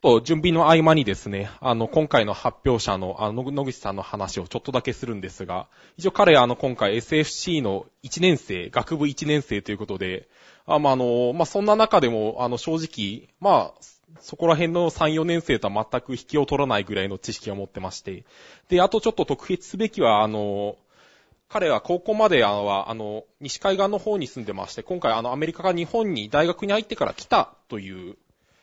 と準備の合間にですね、あの、今回の発表者の、あの、野口さんの話をちょっとだけするんですが、一応彼はあの、今回 SFC の1年生、学部1年生ということで、あまあ、あの、まあ、そんな中でも、あの、正直、まあ、そこら辺の3、4年生とは全く引きを取らないぐらいの知識を持ってまして、で、あとちょっと特筆すべきは、あの、彼は高校までは、あの、西海岸の方に住んでまして、今回あの、アメリカが日本に大学に入ってから来たという、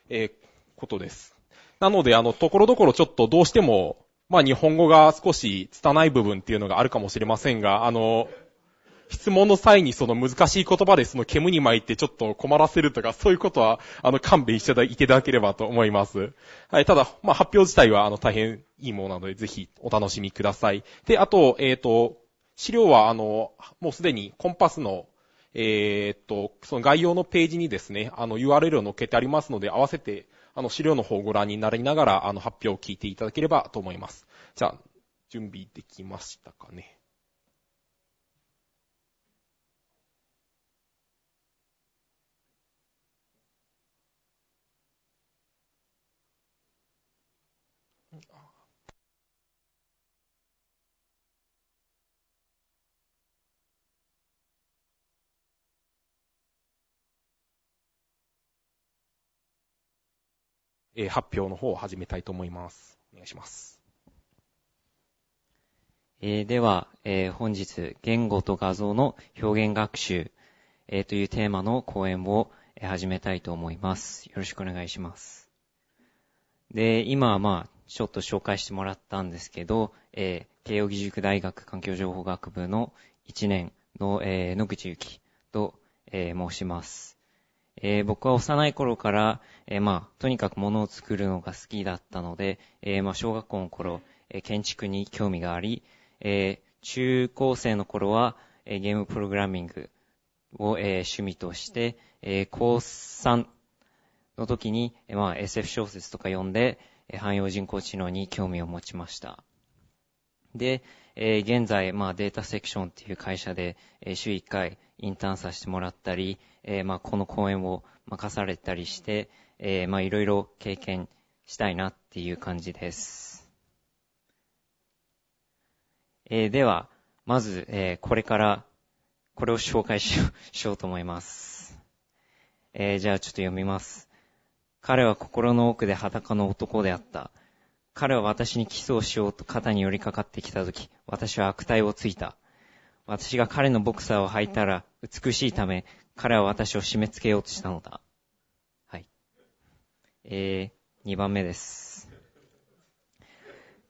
えーことです。なので、あの、ところどころちょっとどうしても、まあ日本語が少し拙い部分っていうのがあるかもしれませんが、あの、質問の際にその難しい言葉でその煙に巻いてちょっと困らせるとか、そういうことは、あの、勘弁していただければと思います。はい、ただ、まあ、発表自体は、あの、大変いいものなので、ぜひお楽しみください。で、あと、えっ、ー、と、資料は、あの、もうすでにコンパスの、えっ、と、その概要のページにですね、あの、URL を載っけてありますので、合わせて、あの、資料の方をご覧になりながら、あの、発表を聞いていただければと思います。じゃあ、準備できましたかね。え発表の方を始めたいと思います。お願いします。えー、では、えー、本日、言語と画像の表現学習、えー、というテーマの講演を、始めたいと思います。よろしくお願いします。で、今はまあ、ちょっと紹介してもらったんですけど、え慶応義塾大学環境情報学部の1年の、え野口幸と、え申します。えー、僕は幼い頃から、えー、まあ、とにかく物を作るのが好きだったので、えー、まあ、小学校の頃、え建築に興味があり、え中高生の頃は、えゲームプログラミングを、え趣味として、え高3の時に、えまあ、SF 小説とか読んで、え汎用人工知能に興味を持ちました。で、え現在、まあ、データセクションっていう会社で、え週1回、インターンさせてもらったり、えー、まあ、この講演を任されたりして、えー、まあ、いろいろ経験したいなっていう感じです。えー、では、まず、えこれから、これを紹介しよう、しようと思います。えじゃあちょっと読みます。彼は心の奥で裸の男であった。彼は私にキスをしようと肩に寄りかかってきたとき、私は悪態をついた。私が彼のボクサーを履いたら美しいため、彼は私を締め付けようとしたのだ。はい。えー、2番目です。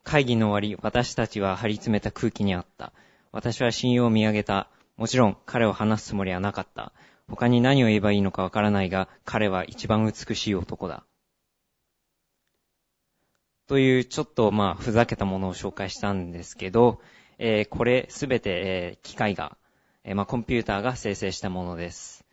会議の終わり、私たちは張り詰めた空気にあった。私は信用を見上げた。もちろん彼を話すつもりはなかった。他に何を言えばいいのかわからないが、彼は一番美しい男だ。という、ちょっとまあ、ふざけたものを紹介したんですけど、えこれすべて、え機械が、えまあ、コンピューターが生成したものです。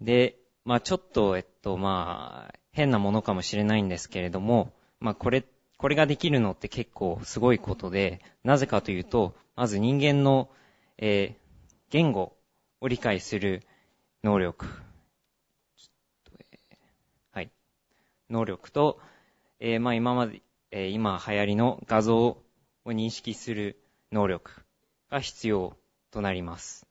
で、まあ、ちょっと、えっと、まあ、変なものかもしれないんですけれども、まあ、これ、これができるのって結構すごいことで、なぜかというと、まず人間の、えー、言語を理解する能力。えはい。能力と、えー、まあ今まで、えー、今流行りの画像を認識する能力が必要となります。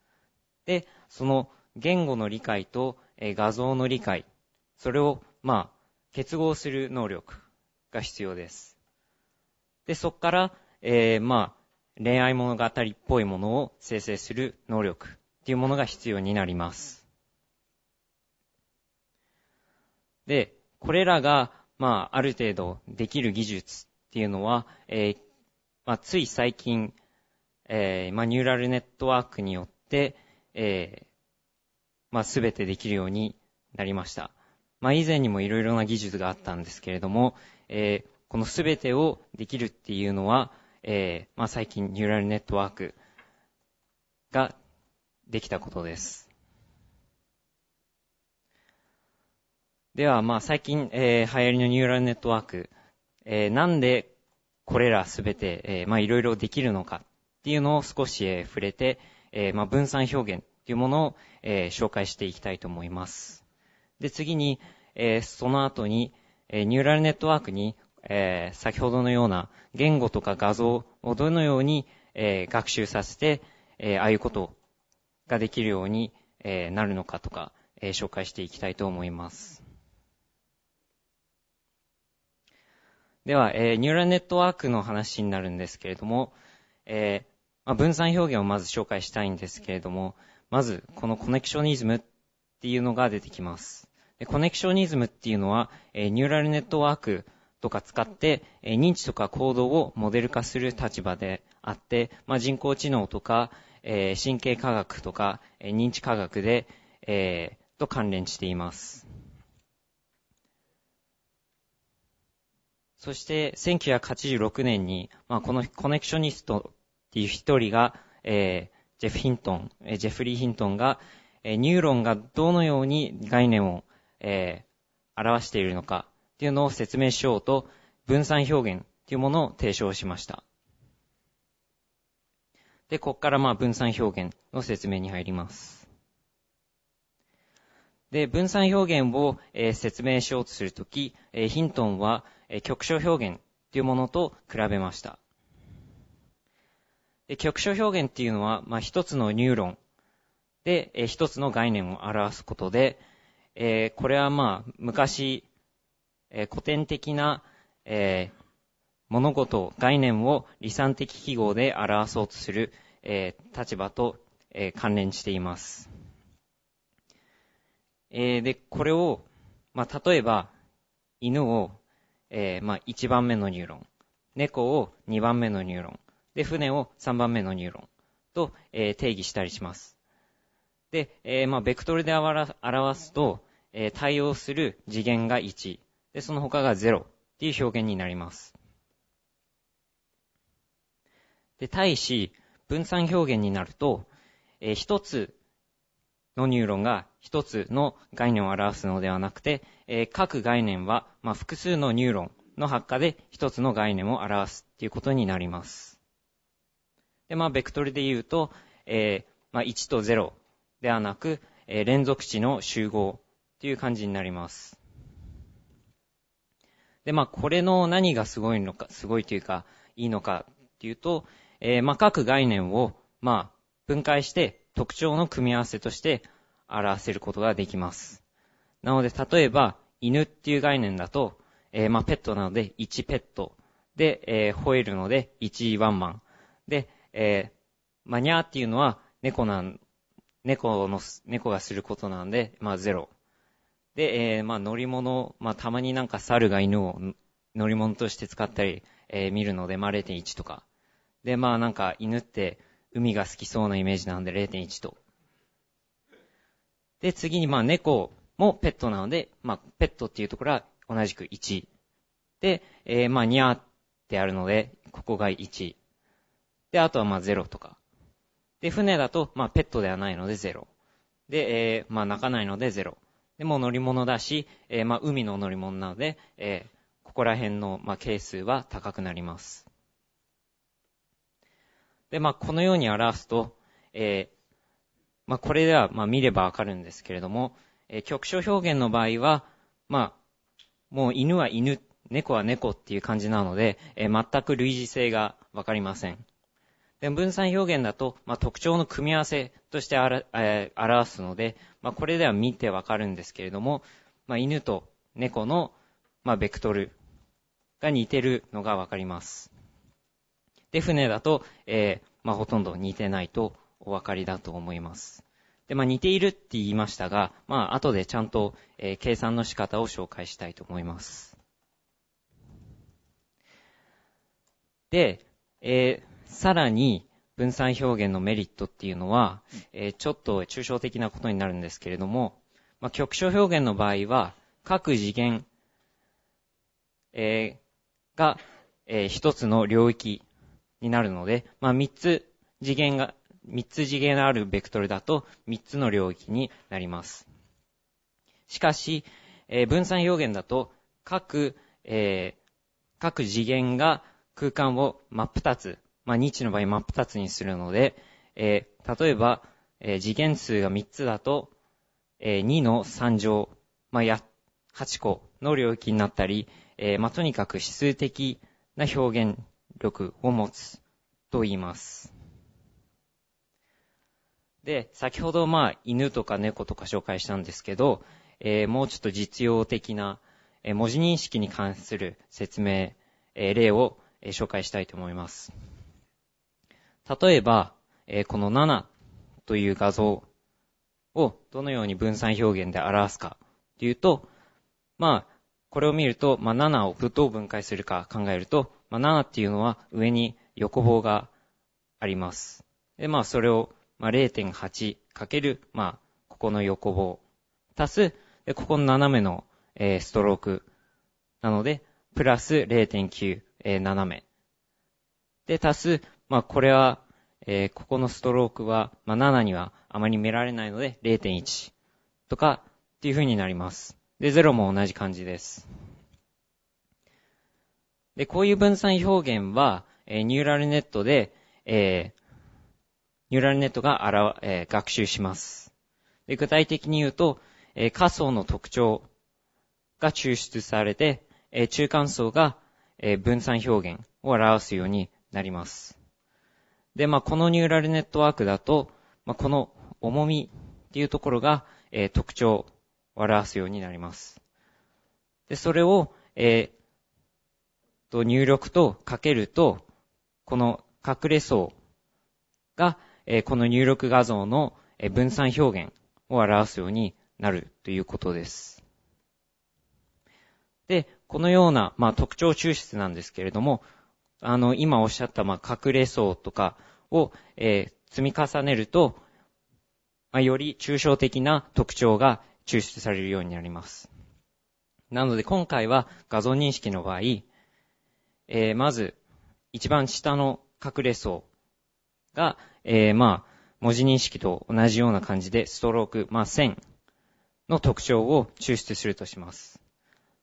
で、その言語の理解と画像の理解、それを、まあ、結合する能力が必要です。で、そこから、えー、まあ、恋愛物語っぽいものを生成する能力っていうものが必要になります。で、これらが、まあ、ある程度できる技術っていうのは、えー、まあ、つい最近、えー、まニューラルネットワークによって、えー、まあ、すべてできるようになりました。まあ、以前にもいろいろな技術があったんですけれども、えー、このすべてをできるっていうのは、えー、まあ、最近ニューラルネットワークができたことです。では、まあ、最近、えー、流行りのニューラルネットワーク、えー、なんでこれらすべて、えー、まあ、いろいろできるのかっていうのを少し、触れて、えー、まあ、分散表現っていうものを、えー、紹介していきたいと思います。で、次に、えその後に、えニューラルネットワークに、え先ほどのような言語とか画像をどのように、え学習させて、えああいうことができるように、えなるのかとか、え紹介していきたいと思います。では、えニューラルネットワークの話になるんですけれども、えーまあ、分散表現をまず紹介したいんですけれども、まず、このコネクショニズムっていうのが出てきます。でコネクショニズムっていうのは、えニューラルネットワークとか使って、え認知とか行動をモデル化する立場であって、まあ、人工知能とか、え神経科学とか、え認知科学で、えー、と関連しています。そして、1986年に、まあ、このコネクショニストていう一人が、えー、ジェフ・ヒントン、えー、ジェフリー・ヒントンが、えー、ニューロンがどのように概念を、えー、表しているのかっていうのを説明しようと、分散表現っていうものを提唱しました。で、ここからまあ分散表現の説明に入ります。で、分散表現を、えー、説明しようとするとき、えー、ヒントンは、えー、局所表現っていうものと比べました。局所表現っていうのは、まあ、一つのニューロンで、えー、一つの概念を表すことで、えー、これはまあ、昔、えー、古典的な、えー、物事、概念を理算的記号で表そうとする、えー、立場と、えー、関連しています。えー、で、これを、まあ、例えば、犬を、えー、まあ、1番目のニューロン、猫を2番目のニューロン、で、船を3番目のニューロンと、えー、定義したりします。で、えー、まあ、ベクトルで表すと、えー、対応する次元が1、で、その他が0っていう表現になります。で、対し、分散表現になると、えー、1つのニューロンが1つの概念を表すのではなくて、えー、各概念は、まあ、複数のニューロンの発火で1つの概念を表すっていうことになります。で、まあ、ベクトルで言うと、えー、まあ、1と0ではなく、えー、連続値の集合という感じになります。で、まあ、これの何がすごいのか、すごいというか、いいのかっていうと、えー、まあ、各概念を、まあ、分解して特徴の組み合わせとして表せることができます。なので、例えば、犬っていう概念だと、えー、まあ、ペットなので1ペット。で、えー、吠えるので1ワンマン。で、えー、まニにゃーっていうのは猫なん、猫の、猫がすることなんで、まあ、ゼロ。で、えー、まあ、乗り物、まあ、たまになんか猿が犬を乗り物として使ったり、えー、見るので、まあ、0.1とか。で、まあ、なんか犬って海が好きそうなイメージなんで0.1と。で、次に、まあ、猫もペットなので、まあ、ペットっていうところは同じく1。で、えー、まあ、にゃーってあるので、ここが1。で、あとはまあ0とか。で、船だと、まあペットではないので0。で、えー、まあ泣かないので0。で、も乗り物だし、えー、まあ海の乗り物なので、えー、ここら辺の、まあ、係数は高くなります。で、まあこのように表すと、えー、まあこれでは、まあ見ればわかるんですけれども、えー、局所表現の場合は、まあ、もう犬は犬、猫は猫っていう感じなので、えー、全く類似性がわかりません。分散表現だと、まあ、特徴の組み合わせとしてあら、えー、表すので、まあ、これでは見てわかるんですけれども、まあ、犬と猫の、まあ、ベクトルが似てるのがわかります。で、船だと、えー、まあ、ほとんど似てないとお分かりだと思います。で、まあ、似ているって言いましたが、まあ、後でちゃんと、えー、計算の仕方を紹介したいと思います。で、えー、さらに、分散表現のメリットっていうのは、えー、ちょっと抽象的なことになるんですけれども、まあ、局所表現の場合は、各次元、えー、が、えー、一つの領域になるので、まあ、三つ次元が、三つ次元のあるベクトルだと、三つの領域になります。しかし、えー、分散表現だと、各、えー、各次元が空間を真っ二つまあ、日の場合真っ二つにするので、えー、例えば、えー、次元数が3つだと、えー、2の3乗、まあ、や、8個の領域になったり、えー、まあ、とにかく指数的な表現力を持つと言います。で、先ほどまあ、犬とか猫とか紹介したんですけど、えー、もうちょっと実用的な、えー、文字認識に関する説明、えー、例を、えー、紹介したいと思います。例えば、えー、この7という画像をどのように分散表現で表すかというと、まあ、これを見ると、まあ、7をどう分解するか考えると、まあ、7っていうのは上に横棒があります。で、まあ、それを、まあ、0.8かける、まあ、ここの横棒、足す、で、ここの斜めの、えー、ストローク。なので、プラス0.9、えー、斜め。で、足す、まあ、これは、えー、ここのストロークは、まあ、7にはあまり見られないので0.1とかっていう風になります。で、0も同じ感じです。で、こういう分散表現は、えー、ニューラルネットで、えー、ニューラルネットがあら、えー、学習します。で、具体的に言うと、えー、仮想の特徴が抽出されて、えー、中間層が、えー、分散表現を表すようになります。で、まあ、このニューラルネットワークだと、まあ、この重みっていうところが、えー、特徴を表すようになります。で、それを、えー、と、入力とかけると、この隠れ層が、えー、この入力画像の分散表現を表すようになるということです。で、このような、まあ、特徴抽出なんですけれども、あの、今おっしゃった、まあ、隠れ層とかを、えー、積み重ねると、まあ、より抽象的な特徴が抽出されるようになります。なので今回は画像認識の場合、えー、まず一番下の隠れ層が、えー、まあ、文字認識と同じような感じでストローク、まあ、線の特徴を抽出するとします。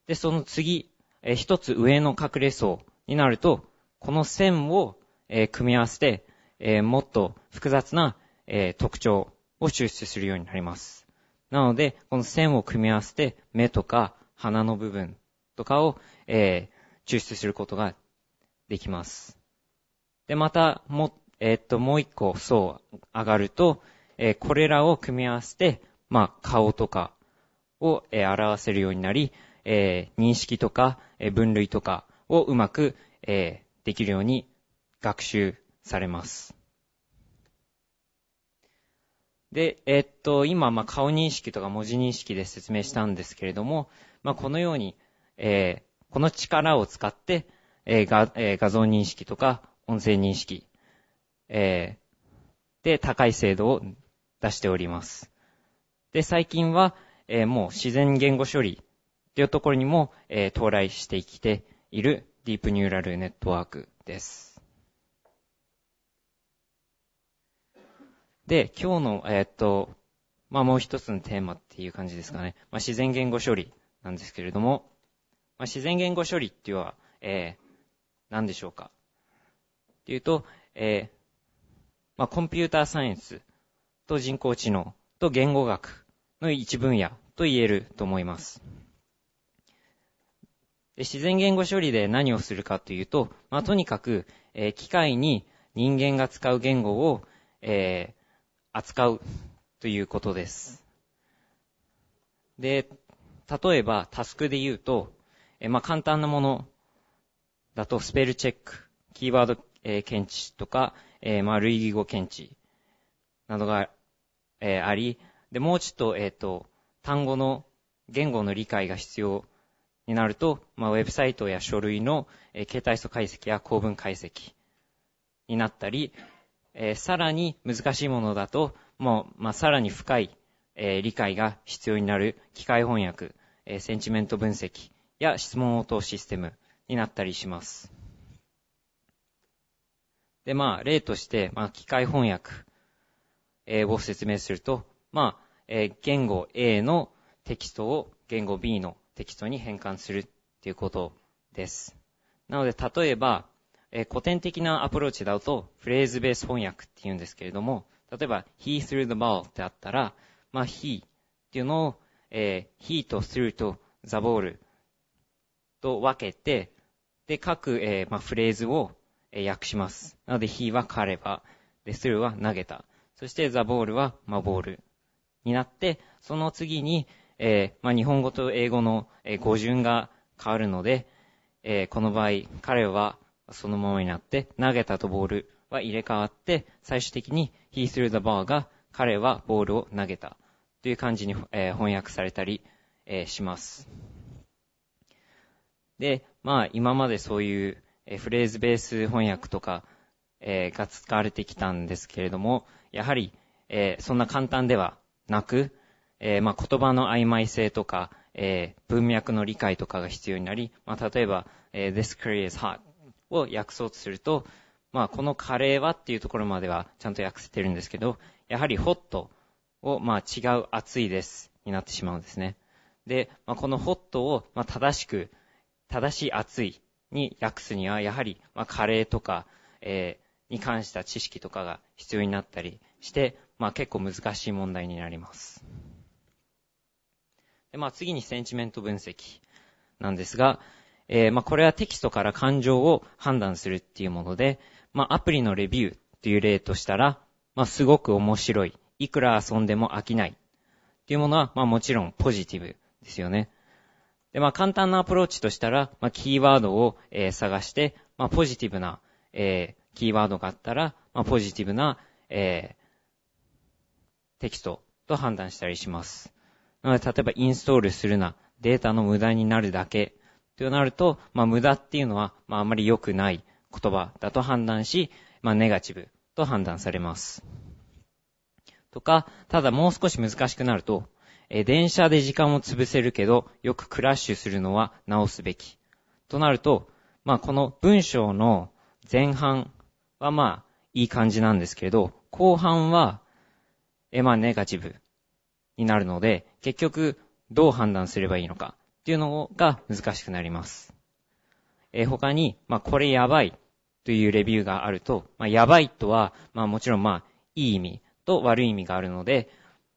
で、その次、えー、一つ上の隠れ層になると、この線を、えー、組み合わせて、えー、もっと複雑な、えー、特徴を抽出するようになります。なので、この線を組み合わせて、目とか鼻の部分とかを、え抽出することができます。で、また、も、えっと、もう一個層上がると、えこれらを組み合わせて、まあ、顔とかを、え表せるようになり、え認識とか、え分類とかをうまく、えできるように学習されます。で、えっと、今、まあ、顔認識とか文字認識で説明したんですけれども、まあ、このように、えー、この力を使って、えー画えー、画像認識とか音声認識、えー、で高い精度を出しております。で、最近は、えー、もう自然言語処理というところにも、えー、到来してきているディープニューラルネットワークです。で、今日の、えー、っと、まあ、もう一つのテーマっていう感じですかね。まあ、自然言語処理なんですけれども、まあ、自然言語処理っていうのは、えー、何でしょうかっていうと、えー、まあ、コンピューターサイエンスと人工知能と言語学の一分野と言えると思います。自然言語処理で何をするかというと、まあ、とにかく、えー、機械に人間が使う言語を、えー、扱うということです。で、例えばタスクで言うと、えー、まあ、簡単なものだとスペルチェック、キーワード、え検知とか、えまあ、類義語検知などが、えあり、で、もうちょっと、えっ、と、単語の言語の理解が必要になると、まあ、ウェブサイトや書類の、携帯素解析や構文解析になったり、えさらに難しいものだと、もう、まあ、さらに深い、え理解が必要になる機械翻訳、えセンチメント分析や質問応答システムになったりします。で、まあ、例として、まあ、機械翻訳、えを説明すると、まあ、え言語 A のテキストを言語 B のテキストに変換するっていうことです。なので、例えば、え古典的なアプローチだと、フレーズベース翻訳って言うんですけれども、例えば、he through the ball ってあったら、まあ、he っていうのを、えー、he と through と the ball と分けて、で、各、えー、まあ、フレーズを、えー、訳します。なので、he はれば、で、through は投げた。そして、the ball は、まあ、ボールになって、その次に、えー、まあ、日本語と英語の、えー、語順が変わるので、えー、この場合、彼はそのままになって、投げたとボールは入れ替わって、最終的に he threw the ball が彼はボールを投げたという感じに、えー、翻訳されたり、えー、します。で、まあ今までそういう、えー、フレーズベース翻訳とか、えー、が使われてきたんですけれども、やはり、えー、そんな簡単ではなく、えー、まあ、言葉の曖昧性とか、えー、文脈の理解とかが必要になり、まあ、例えば、えー、this curry is hot を訳そうとすると、まあ、このカレーはっていうところまではちゃんと訳せてるんですけど、やはり hot を、まあ、違う熱いですになってしまうんですね。で、まあ、この hot を、まあ、正しく、正しい熱いに訳すには、やはり、まあ、カレーとか、えー、に関した知識とかが必要になったりして、まあ、結構難しい問題になります。まあ、次にセンチメント分析なんですが、えー、まあ、これはテキストから感情を判断するっていうもので、まあ、アプリのレビューっていう例としたら、まあ、すごく面白い。いくら遊んでも飽きない。っていうものは、まあ、もちろんポジティブですよね。で、まあ、簡単なアプローチとしたら、まあ、キーワードを、えー、探して、まあ、ポジティブな、えー、キーワードがあったら、まあ、ポジティブな、えー、テキストと判断したりします。例えばインストールするな、データの無駄になるだけ、となると、まあ無駄っていうのは、まああまり良くない言葉だと判断し、まあネガティブと判断されます。とか、ただもう少し難しくなると、え電車で時間を潰せるけど、よくクラッシュするのは直すべき。となると、まあこの文章の前半はまあいい感じなんですけれど、後半は、えまあネガティブになるので、結局、どう判断すればいいのかっていうのが難しくなります。え他に、まあ、これやばいというレビューがあると、まあ、やばいとは、まあ、もちろん、まあ、いい意味と悪い意味があるので、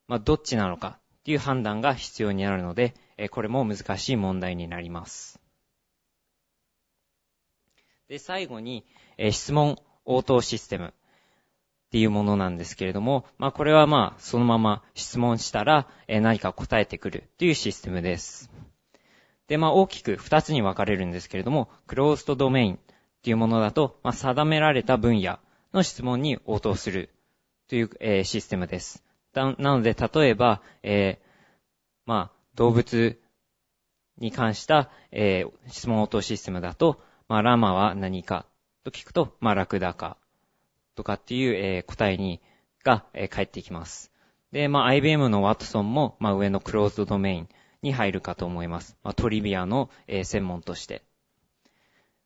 まあ、どっちなのかっていう判断が必要になるので、えこれも難しい問題になります。で、最後に、え質問応答システムっていうものなんですけれども、まあこれはまあそのまま質問したら、え何か答えてくるというシステムです。で、まあ大きく2つに分かれるんですけれども、クローストドメインっていうものだと、まあ定められた分野の質問に応答するという、えシステムです。なので例えば、えー、まあ動物に関した、え質問応答システムだと、まあラマは何かと聞くと、まあラクダかとかっていう、えー、答えに、が、えー、返ってきます。で、まあ、IBM のワトソンも、まあ、上のクローズドドメインに入るかと思います。まあ、トリビアの、えー、専門として。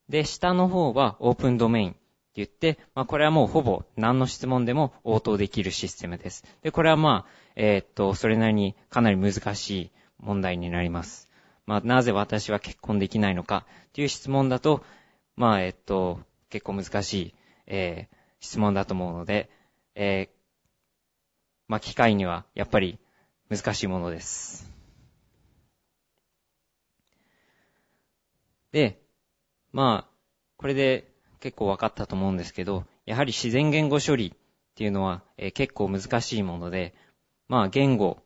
で、下の方はオープンドメインって言って、まあ、これはもうほぼ何の質問でも応答できるシステムです。で、これはまあ、えー、っと、それなりにかなり難しい問題になります。まあ、なぜ私は結婚できないのかっていう質問だと、まあ、えー、っと、結構難しい、えー、質問だと思うので、えー、まあ、機械にはやっぱり難しいものです。で、まあ、これで結構分かったと思うんですけど、やはり自然言語処理っていうのは、えー、結構難しいもので、まあ言語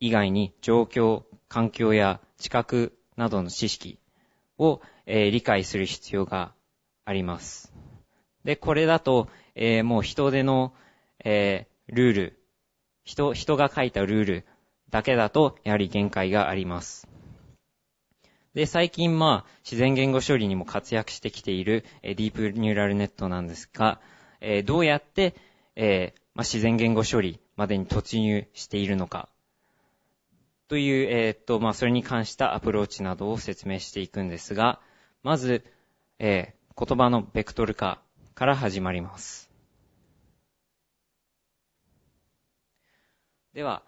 以外に状況、環境や知覚などの知識を、えー、理解する必要があります。で、これだと、えー、もう人手の、えー、ルール、人、人が書いたルールだけだと、やはり限界があります。で、最近、まあ、自然言語処理にも活躍してきている、えー、ディープニューラルネットなんですが、えー、どうやって、えー、まあ、自然言語処理までに突入しているのか、という、えー、っと、まあ、それに関したアプローチなどを説明していくんですが、まず、えー、言葉のベクトル化から始まります。では、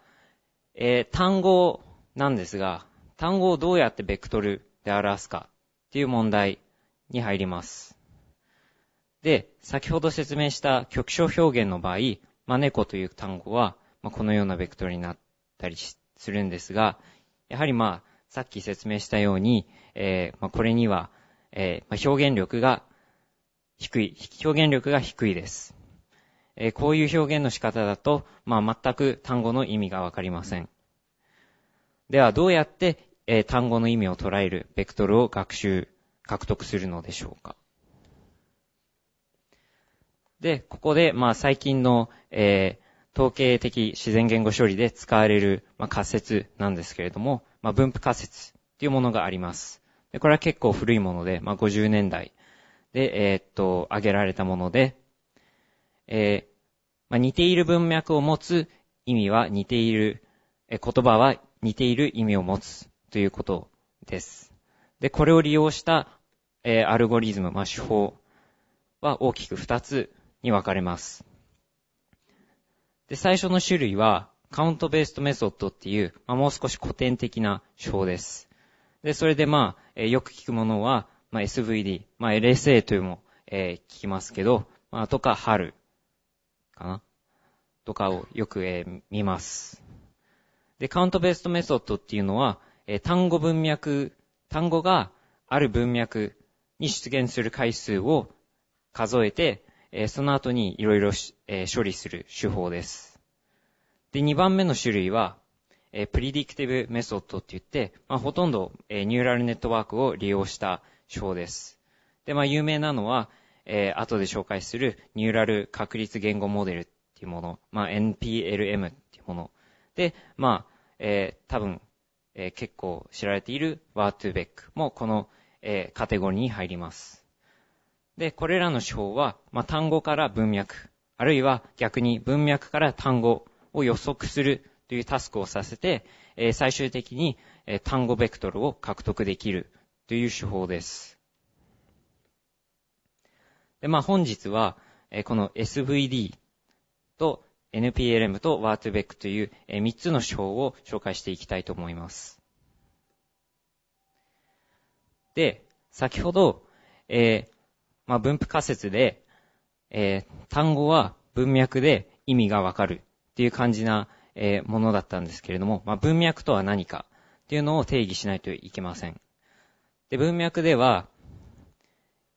えー、単語なんですが、単語をどうやってベクトルで表すかっていう問題に入ります。で、先ほど説明した曲書表現の場合、まあ、猫という単語は、まあ、このようなベクトルになったりするんですが、やはりまあ、さっき説明したように、えー、まあ、これには、えー、まあ、表現力が低い、表現力が低いです。えー、こういう表現の仕方だと、まあ、全く単語の意味がわかりません。では、どうやって、えー、単語の意味を捉えるベクトルを学習、獲得するのでしょうか。で、ここで、まあ、最近の、えー、統計的自然言語処理で使われる、まあ、仮説なんですけれども、まあ、分布仮説というものがあります。でこれは結構古いもので、まあ、50年代で、えー、っと、挙げられたもので、えー、まあ、似ている文脈を持つ意味は似ている、え言葉は似ている意味を持つということです。で、これを利用した、えアルゴリズム、まあ、手法は大きく2つに分かれます。で、最初の種類は、カウントベーストメソッドっていう、まあ、もう少し古典的な手法です。で、それでまあ、えよく聞くものは、まあ、SVD、まあ、LSA というのも、えー、聞きますけど、まあ、とか、春、かなとかをよく、えー、見ます。で、カウントベーストメソッドっていうのは、えー、単語文脈、単語がある文脈に出現する回数を数えて、えー、その後にいろいろ、え処理する手法です。で、2番目の種類は、えプリディクティブメソッドって言って、まあ、ほとんど、えニューラルネットワークを利用した、章です。で、まあ、有名なのは、えー、後で紹介するニューラル確率言語モデルっていうもの、まあ、NPLM っていうもの。で、まあ、えー、多分、えー、結構知られているワートゥーベックもこの、えー、カテゴリーに入ります。で、これらの手法は、まあ、単語から文脈、あるいは逆に文脈から単語を予測するというタスクをさせて、えー、最終的に、えー、単語ベクトルを獲得できるという手法です。で、まあ本日は、えこの SVD と NPLM と w ワ r ト b e c というえ3つの手法を紹介していきたいと思います。で、先ほど、えー、まあ、分布仮説で、えー、単語は文脈で意味がわかるっていう感じな、えー、ものだったんですけれども、まあ、文脈とは何かっていうのを定義しないといけません。で、文脈では、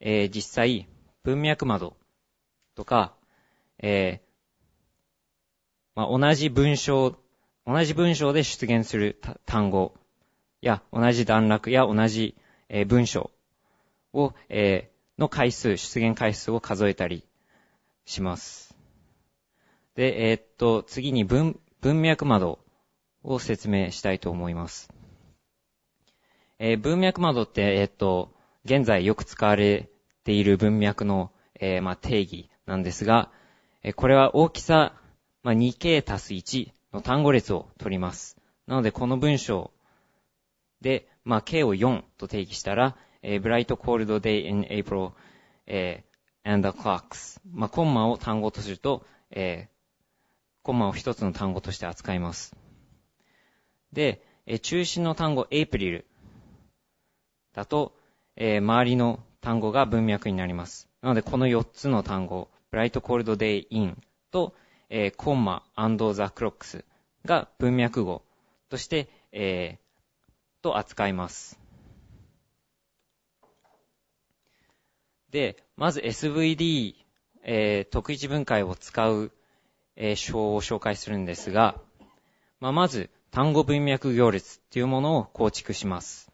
えー、実際、文脈窓とか、えー、まあ、同じ文章、同じ文章で出現する単語や、同じ段落や同じ、えー、文章を、えー、の回数、出現回数を数えたりします。で、えー、っと、次に文、文脈窓を説明したいと思います。えー、文脈窓って、えっと、現在よく使われている文脈の、えー、まあ、定義なんですが、えー、これは大きさ、まあ、2K たす1の単語列を取ります。なので、この文章で、まあ、K を4と定義したら、えー、bright cold day in April、えー、and the clocks。まあ、コンマを単語とすると、えー、コンマを一つの単語として扱います。で、えー、中心の単語 April だと、えー、周りの単語が文脈になります。なので、この4つの単語、bright, cold, day, in と、えー、コンマ、and, the clocks が文脈語として、えー、と扱います。で、まず SVD、えー、特一分解を使う、えー、章を紹介するんですが、まあ、まず単語文脈行列っていうものを構築します。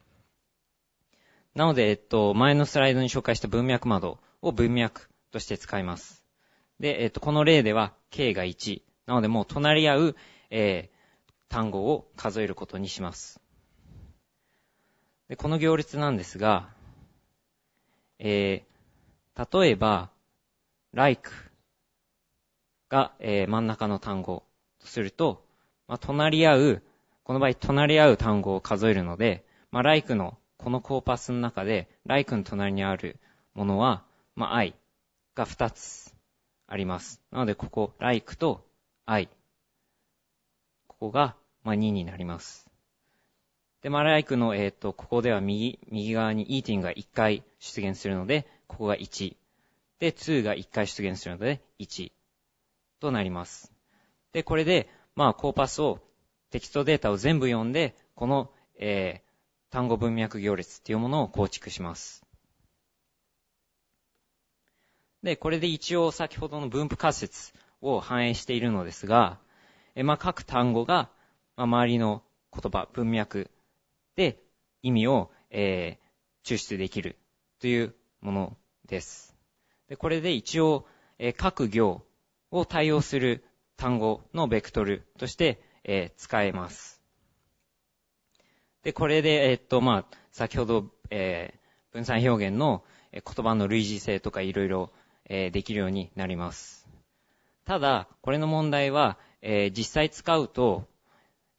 なので、えっと、前のスライドに紹介した文脈窓を文脈として使います。で、えっと、この例では、K が1。なので、もう隣り合う、えー、単語を数えることにします。で、この行列なんですが、えー、例えば、like が、えー、真ん中の単語とすると、まあ、隣り合う、この場合、隣り合う単語を数えるので、まあ、like のこのコーパスの中で、ライクの隣にあるものは、まあ、I が2つあります。なので、ここ、ライクと I。ここが、まあ、2になります。で、まあ、ライクの、えっ、ー、と、ここでは右、右側に eating が1回出現するので、ここが1。で、2が1回出現するので、1となります。で、これで、まあ、コーパスを、テキストデータを全部読んで、この、え単語文脈行列っていうものを構築します。で、これで一応先ほどの分布仮説を反映しているのですが、えまあ、各単語が、まあ、周りの言葉、文脈で意味を、えー、抽出できるというものです。でこれで一応、えー、各行を対応する単語のベクトルとして、えー、使えます。で、これで、えっと、まあ、先ほど、えー、分散表現の言葉の類似性とかいろいろ、えー、できるようになります。ただ、これの問題は、えー、実際使うと、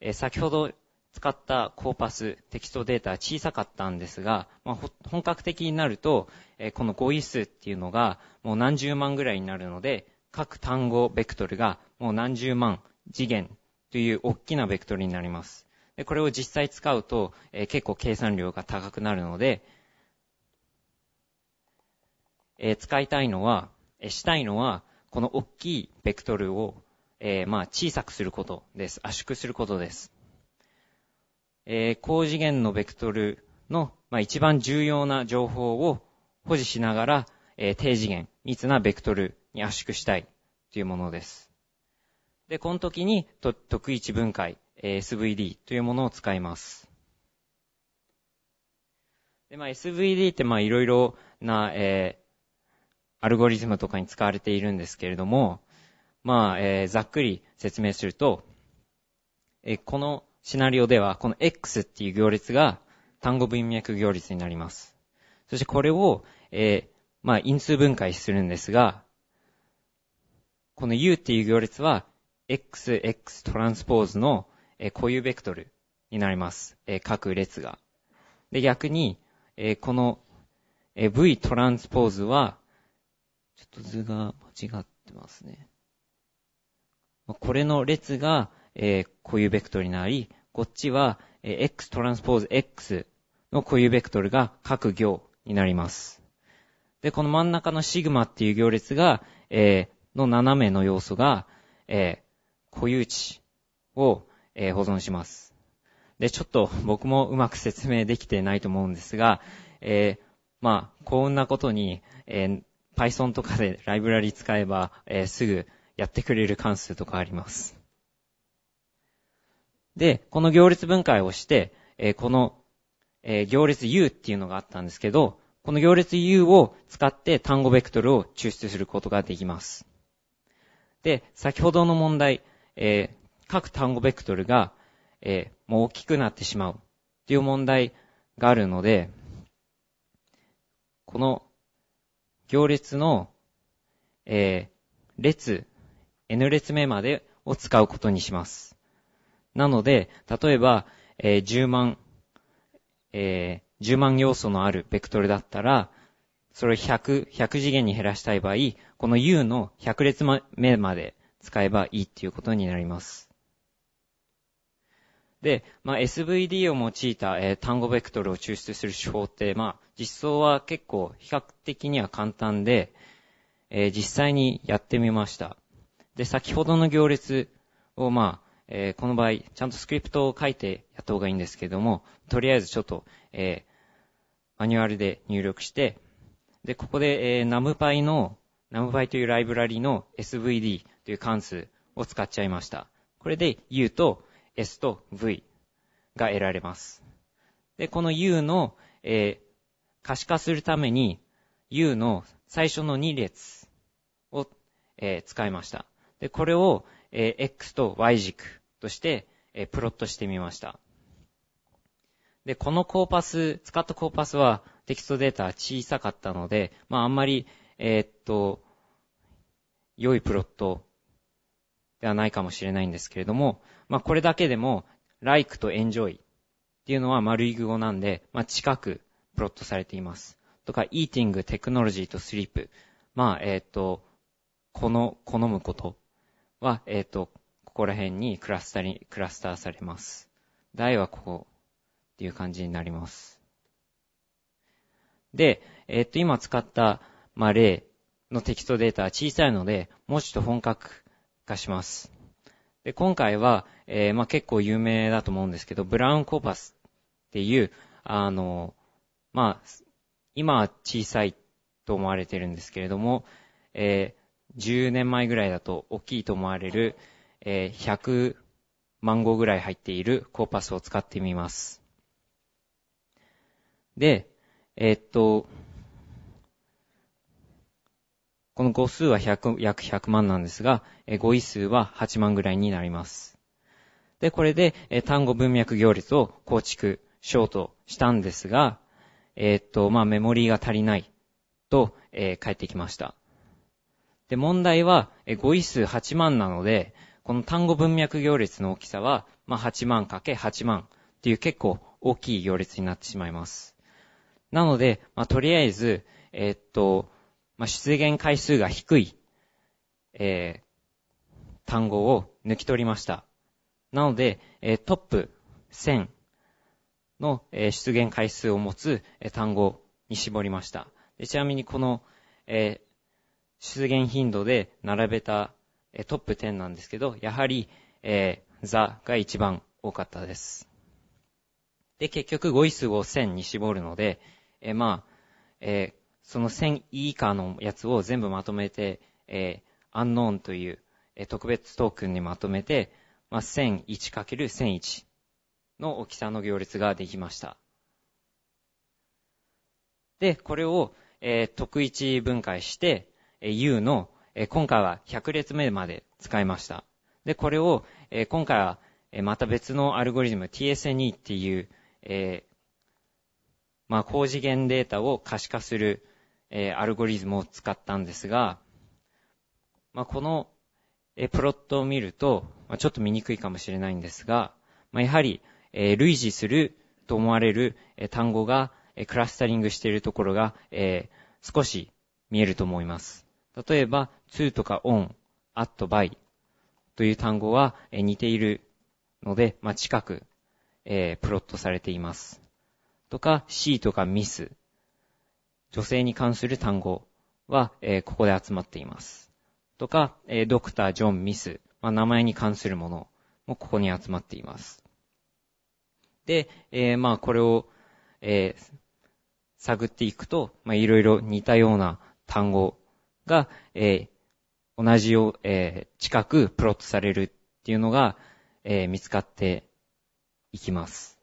えー、先ほど使ったコーパス、テキストデータは小さかったんですが、まあ、本格的になると、えー、この語彙数っていうのがもう何十万ぐらいになるので、各単語ベクトルがもう何十万次元という大きなベクトルになります。これを実際使うと、え結構計算量が高くなるので、え使いたいのは、えしたいのは、この大きいベクトルを、えまあ小さくすることです。圧縮することです。え高次元のベクトルの、まあ、一番重要な情報を保持しながら、え低次元、密なベクトルに圧縮したいというものです。で、この時にと、意一分解 SVD というものを使います。で、まあ、SVD っていろいろな、えー、アルゴリズムとかに使われているんですけれども、まあ、えー、ざっくり説明すると、えー、このシナリオでは、この X っていう行列が単語文脈行列になります。そしてこれを、えー、まあ、因数分解するんですが、この U っていう行列は、XX トランスポーズのえー、固有ベクトルになります。えー、各列が。で、逆に、えー、この、えー、V トランスポーズは、ちょっと図が間違ってますね。これの列が、えー、固有ベクトルになり、こっちは、えー、X トランスポーズ X の固有ベクトルが各行になります。で、この真ん中のシグマっていう行列が、えー、の斜めの要素が、えー、固有値を、えー、保存します。で、ちょっと僕もうまく説明できてないと思うんですが、えー、まあ、幸運なことに、えー、Python とかでライブラリ使えば、えー、すぐやってくれる関数とかあります。で、この行列分解をして、えー、この、えー、行列 U っていうのがあったんですけど、この行列 U を使って単語ベクトルを抽出することができます。で、先ほどの問題、えー、各単語ベクトルが、えー、もう大きくなってしまうっていう問題があるので、この行列の、えー、列、n 列目までを使うことにします。なので、例えば、えー、10万、えー、10万要素のあるベクトルだったら、それを100、100次元に減らしたい場合、この u の100列目まで使えばいいっていうことになります。で、まあ、SVD を用いた、えー、単語ベクトルを抽出する手法って、まあ、実装は結構比較的には簡単で、えー、実際にやってみました。で、先ほどの行列を、まあ、えー、この場合、ちゃんとスクリプトを書いてやった方がいいんですけども、とりあえずちょっと、えマニュアルで入力して、で、ここで、え NumPy の、NumPy というライブラリの SVD という関数を使っちゃいました。これで U と S と V が得られます。で、この U の、えー、可視化するために U の最初の2列を、えー、使いました。で、これを、えー、X と Y 軸として、えプロットしてみました。で、このコーパス、使ったコーパスはテキストデータ小さかったので、まああんまり、えっと、良いプロットではないかもしれないんですけれども、まあ、これだけでも、like と enjoy っていうのは丸い語なんで、まあ、近くプロットされています。とか、eating, technology と sleep。まあ、えっ、ー、と、この、好むことは、えっ、ー、と、ここら辺にクラスターに、クラスターされます。題はここっていう感じになります。で、えっ、ー、と、今使った、まあ、例のテキストデータは小さいので、もうちょっと本格します。で、今回は、えー、まあ、結構有名だと思うんですけど、ブラウンコーパスっていう、あの、まあ、今は小さいと思われてるんですけれども、えー、10年前ぐらいだと大きいと思われる、えー、100万号ぐらい入っているコーパスを使ってみます。で、えー、っと、この語数は100約100万なんですが、語彙数は8万ぐらいになります。で、これで、単語文脈行列を構築、ショートしたんですが、えー、っと、まあ、メモリーが足りないと、えー、帰ってきました。で、問題は、語彙数8万なので、この単語文脈行列の大きさは、まあ、8万 ×8 万っていう結構大きい行列になってしまいます。なので、まあ、とりあえず、えー、っと、まあ、出現回数が低い、えー、単語を抜き取りました。なので、えー、トップ1000の、えー、出現回数を持つ、えー、単語に絞りました。でちなみにこの、え出現頻度で並べた、えトップ10なんですけど、やはり、えザが一番多かったです。で、結局語彙数を1000に絞るので、えまあ、えその1000以下のやつを全部まとめて、えー、アンノーンという、えー、特別トークンにまとめて、まあ、1001×1001 の大きさの行列ができました。で、これを、えー、特一分解して、えー、U の、えー、今回は100列目まで使いました。で、これを、えー、今回は、えー、また別のアルゴリズム TSNE っていう、えー、まあ、高次元データを可視化する、えー、アルゴリズムを使ったんですが、まあ、この、えー、プロットを見ると、まあ、ちょっと見にくいかもしれないんですが、まあ、やはり、えー、類似すると思われる、えー、単語が、えー、クラスタリングしているところが、えー、少し見えると思います。例えば、to とか on、at, by という単語は、えー、似ているので、まあ、近く、えー、プロットされています。とか、C とか miss 女性に関する単語は、えー、ここで集まっています。とか、えー、ドクター・ジョン・ミス、まあ、名前に関するものもここに集まっています。で、えー、まあ、これを、えー、探っていくと、まあ、いろいろ似たような単語が、えー、同じよう、えー、近くプロットされるっていうのが、えー、見つかっていきます。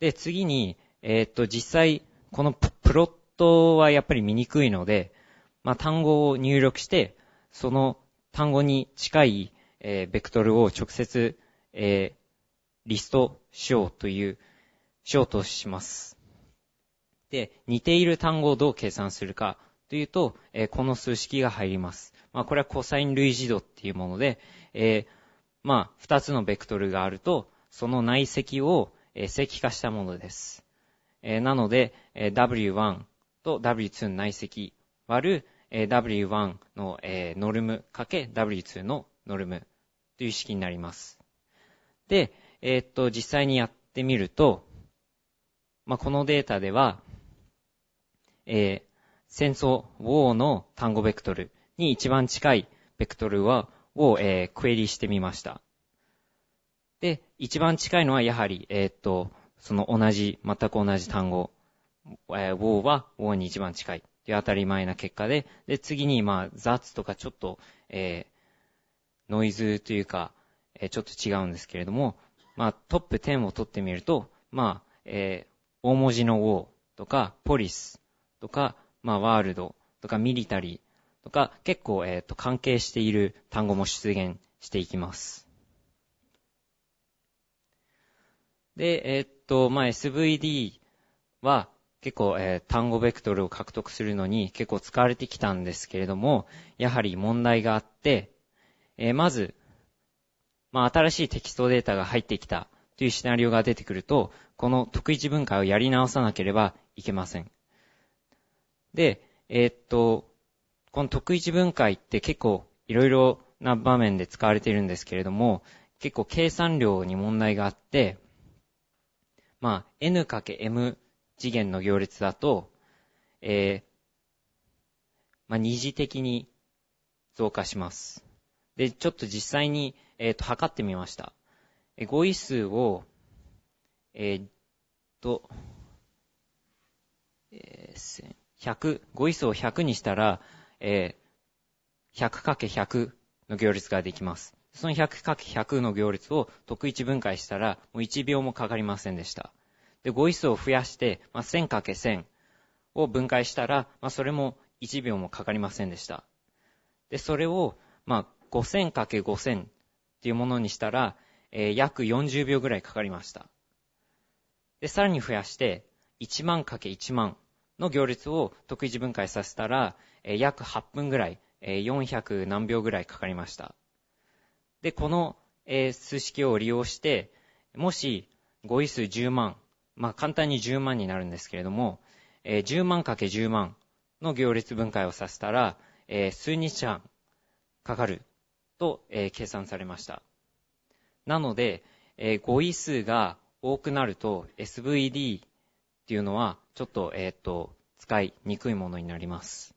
で、次に、えっ、ー、と、実際、このプロットはやっぱり見にくいので、まあ、単語を入力して、その単語に近い、えー、ベクトルを直接、えー、リストしようという、しようとします。で、似ている単語をどう計算するかというと、えー、この数式が入ります。まあ、これはコサイン類似度っていうもので、えー、まあ、二つのベクトルがあると、その内積を、えー、積化したものです。えー、なので、えー、W1 と W2 の内積割る、えー、W1 の、えー、ノルムかけ W2 のノルムという式になります。で、えー、っと、実際にやってみると、まあ、このデータでは、えー、戦争、ウォーの単語ベクトルに一番近いベクトルは、を、えー、クエリしてみました。で、一番近いのはやはり、えー、っと、その同じ、全く同じ単語、えー、war は war に一番近い。という当たり前な結果で、で、次に、まあ、雑とかちょっと、えー、ノイズというか、えー、ちょっと違うんですけれども、まあ、トップ10を取ってみると、まあ、えー、大文字の war とか、ポリスとか、まあ、ワールドとか、ミリタリーとか、結構、えっ、ー、と、関係している単語も出現していきます。で、えー、っと、まあ、SVD は結構、えー、単語ベクトルを獲得するのに結構使われてきたんですけれども、やはり問題があって、えー、まず、まあ、新しいテキストデータが入ってきたというシナリオが出てくると、この特一分解をやり直さなければいけません。で、えー、っと、この特一分解って結構いろいろな場面で使われているんですけれども、結構計算量に問題があって、まあ、n×m 次元の行列だと、えー、まあ、二次的に増加します。で、ちょっと実際に、えっ、ー、と、測ってみました。えー、語彙数を、えー、っと、えー、100、語彙数を100にしたら、えー、100×100 の行列ができます。その 100×100 の行列を得一分解したら、もう1秒もかかりませんでした。で、語彙数を増やして、まあ、1000×1000 を分解したら、まあ、それも1秒もかかりませんでした。で、それを、まあ、5000×5000 っていうものにしたら、えー、約40秒ぐらいかかりました。で、さらに増やして、1万 ×1 万の行列を得一分解させたら、えー、約8分ぐらい、えー、400何秒ぐらいかかりました。で、この、えー、数式を利用して、もし、語彙数10万、まあ、簡単に10万になるんですけれども、えー、10万 ×10 万の行列分解をさせたら、えー、数日間かかると、えー、計算されました。なので、えー、語彙数が多くなると SVD っていうのはちょっと,、えー、っと使いにくいものになります。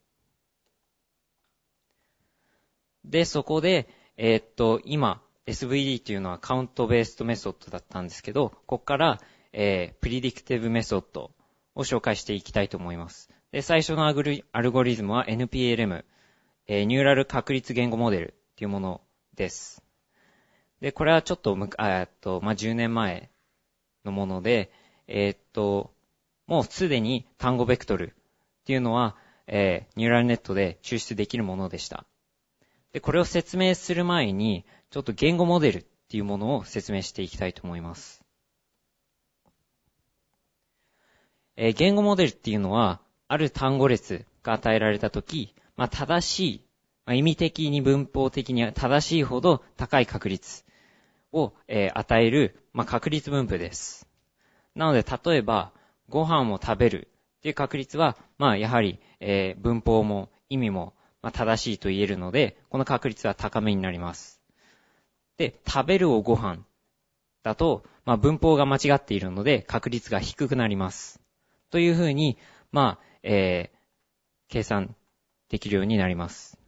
で、そこで、えー、っと、今、SVD というのはカウントベーストメソッドだったんですけど、ここから、えー、プリディクティブメソッドを紹介していきたいと思います。で、最初のアルゴリズムは NPLM、えー、ニューラル確率言語モデルっていうものです。で、これはちょっとむ、あっと、まあ、10年前のもので、えー、っと、もうすでに単語ベクトルっていうのは、えー、ニューラルネットで抽出できるものでした。で、これを説明する前に、ちょっと言語モデルっていうものを説明していきたいと思います。えー、言語モデルっていうのは、ある単語列が与えられたとき、まあ、正しい、まあ、意味的に文法的に正しいほど高い確率を、えー、与える、まあ、確率分布です。なので、例えば、ご飯を食べるっていう確率は、まあ、やはり、えー、文法も意味もまあ、正しいと言えるので、この確率は高めになります。で、食べるをご飯だと、まあ、文法が間違っているので、確率が低くなります。というふうに、まあ、えー、計算できるようになります。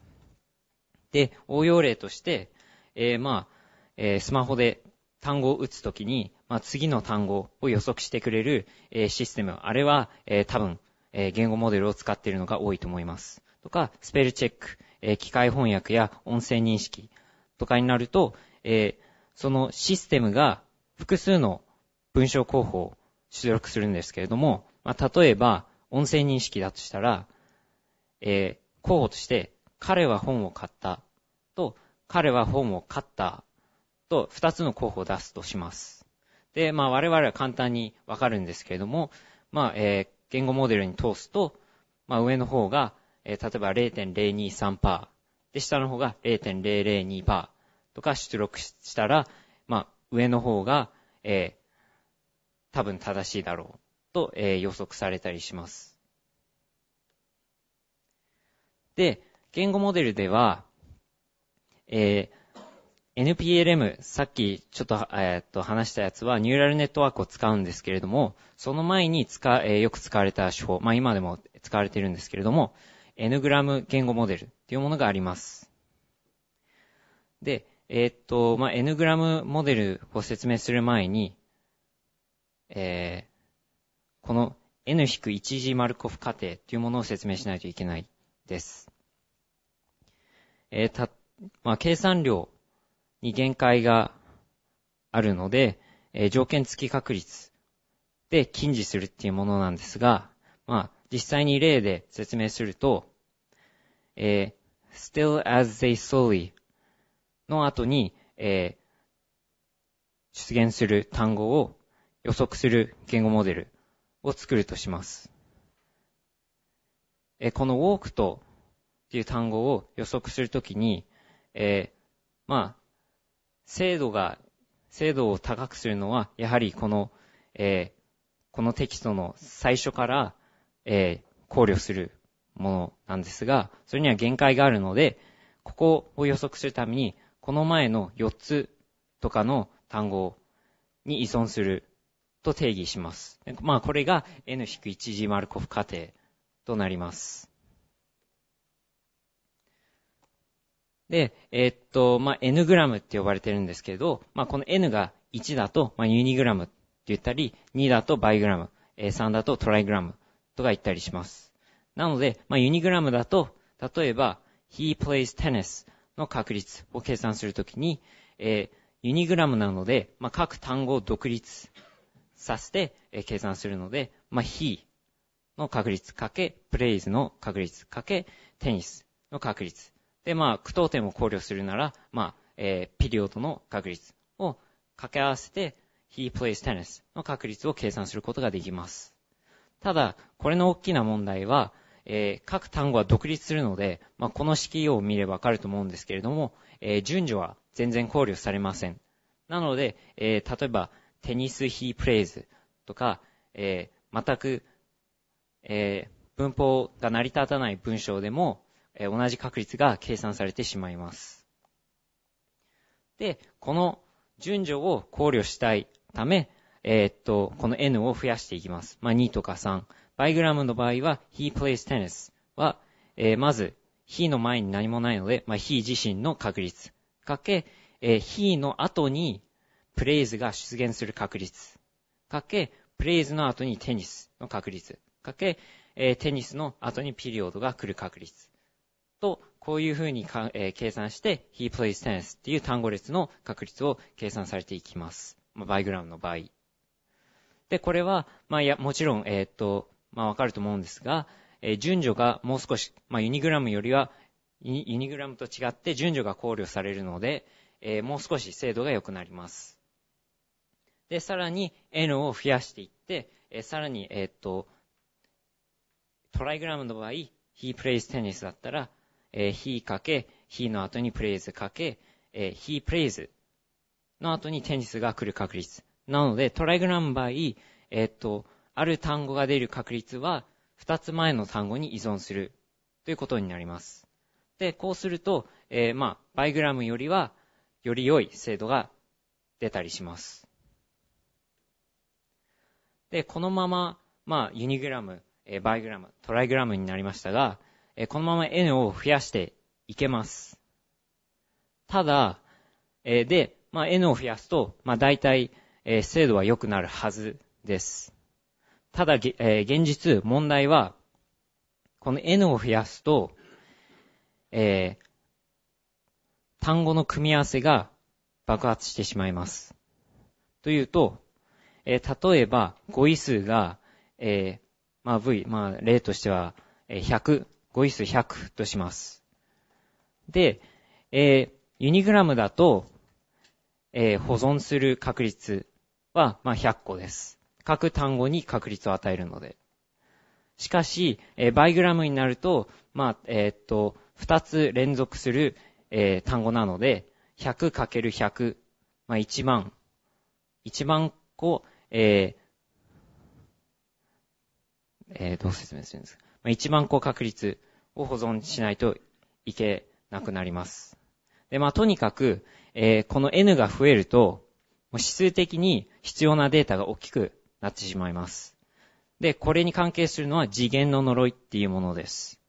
で、応用例として、えー、まあ、えー、スマホで単語を打つときに、まあ、次の単語を予測してくれる、えー、システム、あれは、えー、多分、えー、言語モデルを使っているのが多いと思います。とか、スペルチェック、えー、機械翻訳や音声認識とかになると、えー、そのシステムが複数の文章候補を出力するんですけれども、まあ、例えば、音声認識だとしたら、えー、候補として、彼は本を買ったと、彼は本を買ったと、二つの候補を出すとします。で、まあ我々は簡単にわかるんですけれども、まあ、えー、言語モデルに通すと、まあ上の方がえー、例えば0.023%。で、下の方が0.002%とか出力したら、まあ、上の方が、えー、多分正しいだろうと、えー、予測されたりします。で、言語モデルでは、えー、NPLM、さっきちょっと,、えー、っと話したやつはニューラルネットワークを使うんですけれども、その前に使、えー、よく使われた手法、まあ今でも使われているんですけれども、N グラム言語モデルっていうものがあります。で、えー、っと、まあ、N グラムモデルを説明する前に、えー、この N-1G マルコフ過程っていうものを説明しないといけないです。えー、た、まあ、計算量に限界があるので、えー、条件付き確率で禁止するっていうものなんですが、まあ、実際に例で説明すると、えー、still as they slowly の後に、えー、出現する単語を予測する言語モデルを作るとします。えー、この walk とっていう単語を予測するときに、えー、まあ、精度が、精度を高くするのは、やはりこの、えー、このテキストの最初からえー、考慮するものなんですが、それには限界があるので、ここを予測するために、この前の4つとかの単語に依存すると定義します。まあ、これが N-1G マルコフ仮定となります。で、えー、っと、まあ、N グラムって呼ばれてるんですけど、まあ、この N が1だと、まあ、ユニグラムって言ったり、2だとバイグラム、3だとトライグラムとか言ったりします。なので、まあ、ユニグラムだと、例えば、he plays tennis の確率を計算するときに、えー、ユニグラムなので、まあ、各単語を独立させて、えー、計算するので、まあ、he の確率かけ、plays の確率かけ、テニスの確率。で、まあ、句読点を考慮するなら、まあ、えー、ピリオドの確率を掛け合わせて、he plays tennis の確率を計算することができます。ただ、これの大きな問題は、えー、各単語は独立するので、まあ、この式を見ればわかると思うんですけれども、えー、順序は全然考慮されません。なので、えー、例えば、テニス・ヒー・プレイズとか、え全く、え文法が成り立たない文章でも、え同じ確率が計算されてしまいます。で、この順序を考慮したいため、えー、っと、この n を増やしていきます。まあ、2とか3。バイグラムの場合は、he plays tennis は、えー、まず、he の前に何もないので、まあ、he 自身の確率。かけ、えー、he の後に、plays が出現する確率。かけ、plays の後にテニスの確率。かけ、えー、テニスの後にピリオドが来る確率。と、こういう風にか、えー、計算して、he plays tennis っていう単語列の確率を計算されていきます。まあ、バイグラムの場合。で、これは、まあ、いや、もちろん、えー、っと、まあ、わかると思うんですが、えー、順序がもう少し、まあ、ユニグラムよりは、ユニグラムと違って順序が考慮されるので、えー、もう少し精度が良くなります。で、さらに N を増やしていって、えー、さらに、えー、っと、トライグラムの場合、he plays tennis だったら、えー、he かけ、he の後に plays かけ、えー、he plays の後にテニスが来る確率。なので、トライグラム場合、えっと、ある単語が出る確率は、二つ前の単語に依存するということになります。で、こうすると、えー、まあ、バイグラムよりは、より良い精度が出たりします。で、このまま、まあ、ユニグラム、えー、バイグラム、トライグラムになりましたが、えー、このまま n を増やしていけます。ただ、えで、まあ、n を増やすと、まあ、大体、えー、精度は良くなるはずです。ただ、えー、現実問題は、この N を増やすと、えー、単語の組み合わせが爆発してしまいます。というと、えー、例えば語彙数が、えー、まあ V、まあ例としてはえ、100、語彙数100とします。で、えー、ユニグラムだと、えー、保存する確率は、まあ、100個です。各単語に確率を与えるので。しかし、えー、バイグラムになると、まあ、えー、っと、2つ連続する、えー、単語なので、100×100、まあ、1万、1万個、えー、えー、どう説明するんですか。まあ、1万個確率を保存しないといけなくなります。で、まあ、とにかく、えー、この n が増えると、指数的に必要なデータが大きくなってしまいます。で、これに関係するのは次元の呪いっていうものです。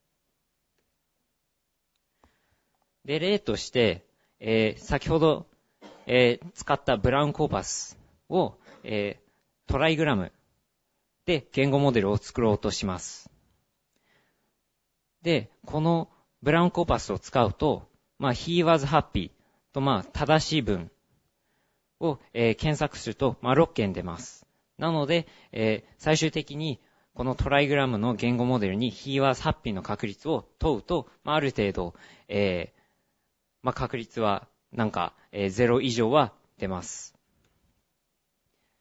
で、例として、えー、先ほど、えー、使ったブラウンコーパスを、えー、トライグラムで言語モデルを作ろうとします。で、このブラウンコーパスを使うと、まあ、he was happy と、まあ、正しい文を、えー、検索すると、まあ、6件出ます。なので、えー、最終的にこのトライグラムの言語モデルに He was happy の確率を問うと、まあ、ある程度、えー、まあ、確率はなんか、えー、0以上は出ます。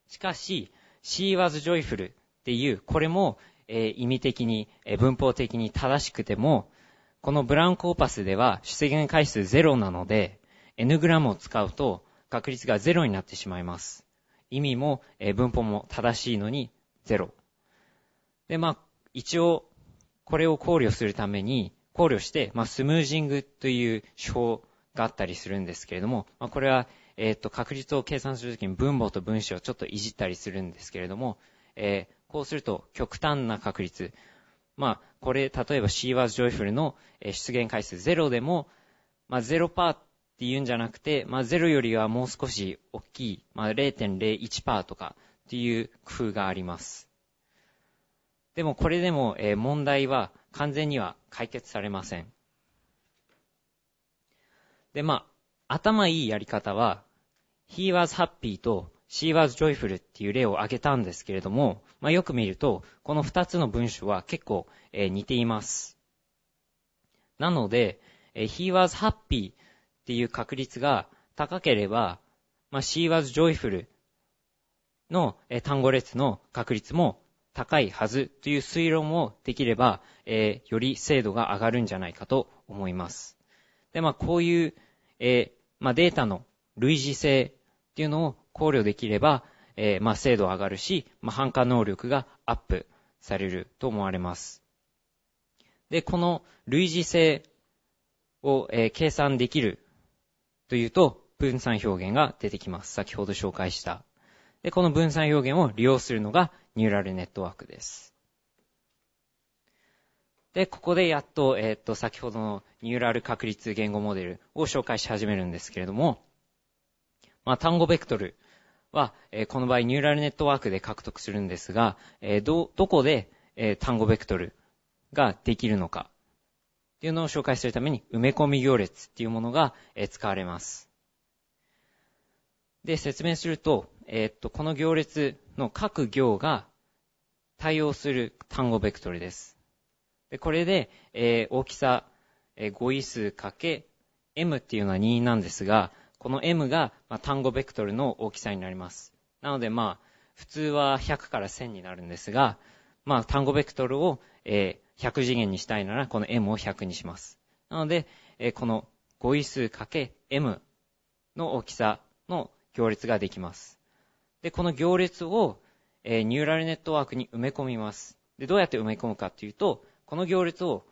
しかし、She was joyful っていう、これも、えー、意味的に、えー、文法的に正しくても、このブランコーパスでは出現回数0なので、N グラムを使うと、確率がゼロになってしまいます。意味も、えー、文法も正しいのにゼロ。で、まあ、一応、これを考慮するために、考慮して、まあ、スムージングという手法があったりするんですけれども、まあ、これは、えっ、ー、と、確率を計算するときに分母と分子をちょっといじったりするんですけれども、えー、こうすると極端な確率。まあ、これ、例えば C was joyful の出現回数ゼロでも、まあ、ト、っていうんじゃなくて、まあ、0よりはもう少し大きい、まあ、0.01%とかっていう工夫があります。でもこれでも、え問題は完全には解決されません。で、まあ、頭いいやり方は、he was happy と she was joyful っていう例を挙げたんですけれども、まあ、よく見ると、この二つの文章は結構、えー、似ています。なので、えー、he was happy っていう確率が高ければ、まあ、she was joyful の単語列の確率も高いはずという推論をできれば、えー、より精度が上がるんじゃないかと思います。で、まあ、こういう、えー、まあ、データの類似性っていうのを考慮できれば、えー、まあ、精度上がるし、まあ、反感能力がアップされると思われます。で、この類似性を、えー、計算できるというと、分散表現が出てきます。先ほど紹介した。で、この分散表現を利用するのがニューラルネットワークです。で、ここでやっと、えっ、と、先ほどのニューラル確率言語モデルを紹介し始めるんですけれども、まあ、単語ベクトルは、えー、この場合ニューラルネットワークで獲得するんですが、えー、ど、どこで、え単語ベクトルができるのかっていうのを紹介するために、埋め込み行列っていうものが、使われます。で、説明すると、えっと、この行列の各行が対応する単語ベクトルです。で、これで、えー、大きさ、えー、語彙数かけ m っていうのは2なんですが、この m が、まあ、単語ベクトルの大きさになります。なので、まあ、普通は100から1000になるんですが、まあ、単語ベクトルを、え100次元にしたいなら、この m を100にします。なので、この語彙数かけ m の大きさの行列ができます。で、この行列を、ニューラルネットワークに埋め込みます。で、どうやって埋め込むかっていうと、この行列を、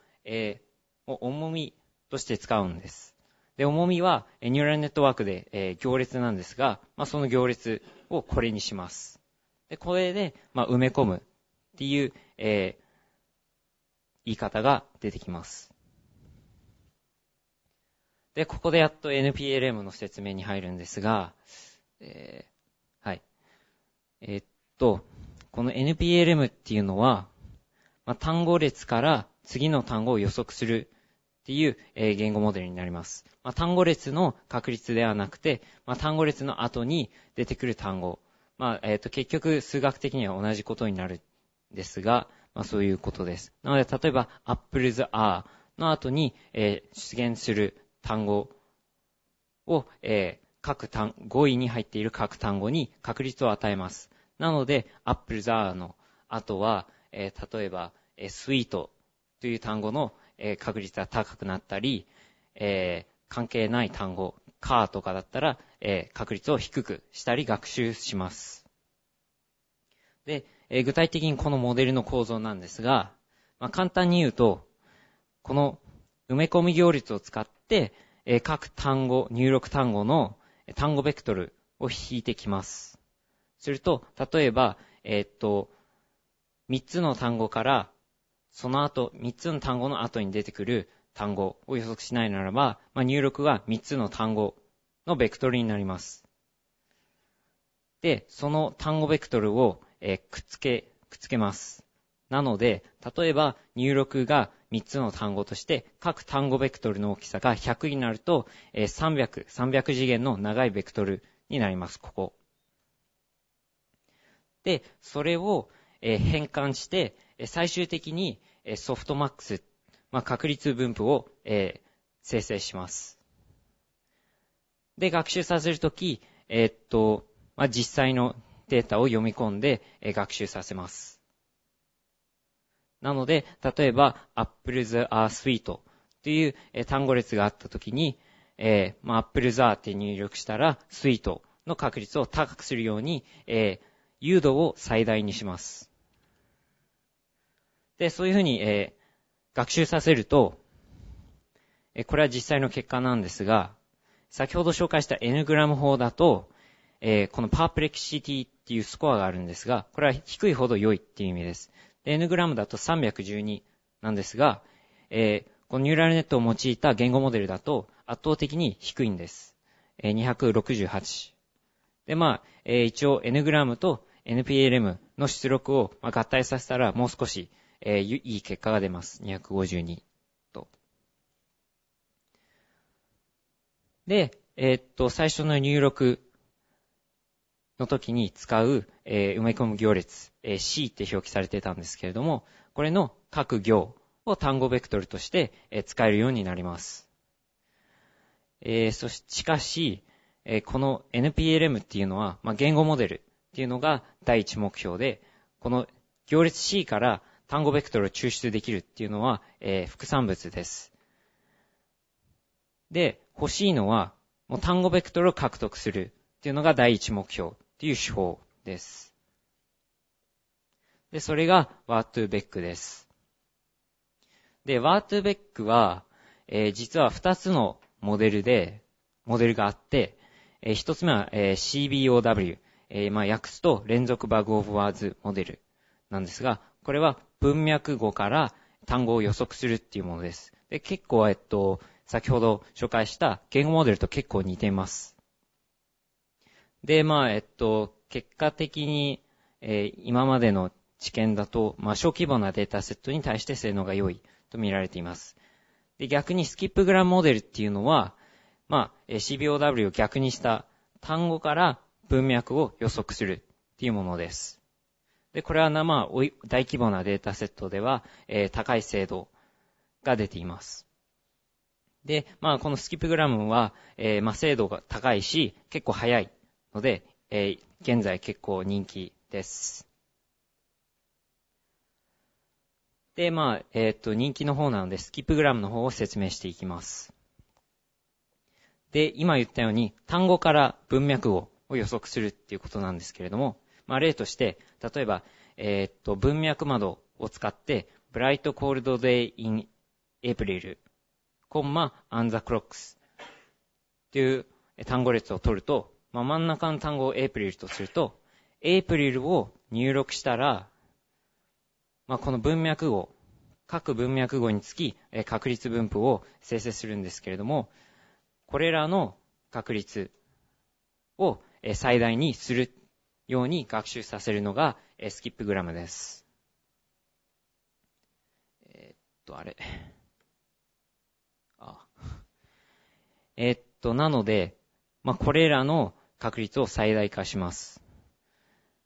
重みとして使うんです。で、重みは、ニューラルネットワークで、行列なんですが、まあ、その行列をこれにします。で、これで、埋め込むっていう、えー、言い方が出てきます。で、ここでやっと NPLM の説明に入るんですが、えー、はい。えー、っと、この NPLM っていうのは、まあ、単語列から次の単語を予測するっていう、えー、言語モデルになります。まあ、単語列の確率ではなくて、まあ、単語列の後に出てくる単語。まあ、えっ、と、結局数学的には同じことになるんですが、まあ、そういうことです。なので、例えば、apples are の後に、えー、出現する単語を、えー、各単、語語彙に入っている各単語に確率を与えます。なので、apples are の後は、えー、例えば、えー、sweet という単語の、えー、確率が高くなったり、えー、関係ない単語、car とかだったら、えー、確率を低くしたり学習します。で、えー、具体的にこのモデルの構造なんですが、まあ、簡単に言うと、この埋め込み行列を使って、えー、各単語、入力単語の単語ベクトルを引いてきます。すると、例えば、えー、っと、3つの単語から、その後、3つの単語の後に出てくる単語を予測しないならば、まあ、入力は3つの単語のベクトルになります。で、その単語ベクトルを、えくっつけ、くっつけます。なので、例えば入力が3つの単語として、各単語ベクトルの大きさが100になると、え300、300次元の長いベクトルになります、ここ。で、それを、え変換して、最終的に、えソフトマックス、まあ、確率分布を、え生成します。で、学習させるとき、えー、っと、まあ、実際のデータを読み込んで学習させます。なので、例えば Apple's R s e e t っという単語列があったときに、えー、まあ、Apple's R って入力したら s e e t の確率を高くするように、えー、誘導を最大にします。で、そういうふうに、えー、学習させると、えー、これは実際の結果なんですが、先ほど紹介した N グラム法だと、えー、このパープレキシティっていうスコアがあるんですが、これは低いほど良いっていう意味です。で、N グラムだと312なんですが、えー、このニューラルネットを用いた言語モデルだと圧倒的に低いんです。えー、268。で、まあ、えー、一応 N グラムと NPLM の出力を、まあ、合体させたらもう少し、えー、いい結果が出ます。252と。で、えー、っと、最初の入力の時に使う、えー、埋め込む行列、えー、C って表記されてたんですけれども、これの各行を単語ベクトルとして、えー、使えるようになります。えー、そし、しかし、えー、この NPLM っていうのは、まあ、言語モデルっていうのが第一目標で、この行列 C から単語ベクトルを抽出できるっていうのは、えー、副産物です。で、欲しいのは、もう単語ベクトルを獲得するっていうのが第一目標っていう手法です。で、それがワートゥーベックです。で、ワートゥーベックは、えー、実は2つのモデルで、モデルがあって、えー、1つ目は、えー、CBOW、えまあ、訳すと連続バグオブワーズモデルなんですが、これは文脈語から単語を予測するっていうものです。で、結構、えっと、先ほど紹介した言語モデルと結構似ています。で、まあ、えっと、結果的に、えー、今までの知見だと、まあ、小規模なデータセットに対して性能が良いと見られています。で、逆にスキップグラムモデルっていうのは、まあ、CBOW を逆にした単語から文脈を予測するっていうものです。で、これは生、大規模なデータセットでは、えー、高い精度が出ています。で、まあ、このスキップグラムは、えー、まあ、精度が高いし、結構早いので、えー、現在結構人気です。で、まあ、えっ、ー、と、人気の方なので、スキップグラムの方を説明していきます。で、今言ったように、単語から文脈を予測するっていうことなんですけれども、まあ、例として、例えば、えっ、ー、と、文脈窓を使って、bright cold day in April, コンマ and the clocks っていう単語列を取ると、まあ、真ん中の単語を April とすると、April を入力したら、まあ、この文脈語、各文脈語につき、確率分布を生成するんですけれども、これらの確率を最大にするように学習させるのがスキップグラムです。えー、っと、あれ。あ。えー、っと、なので、まあ、これらの確率を最大化します。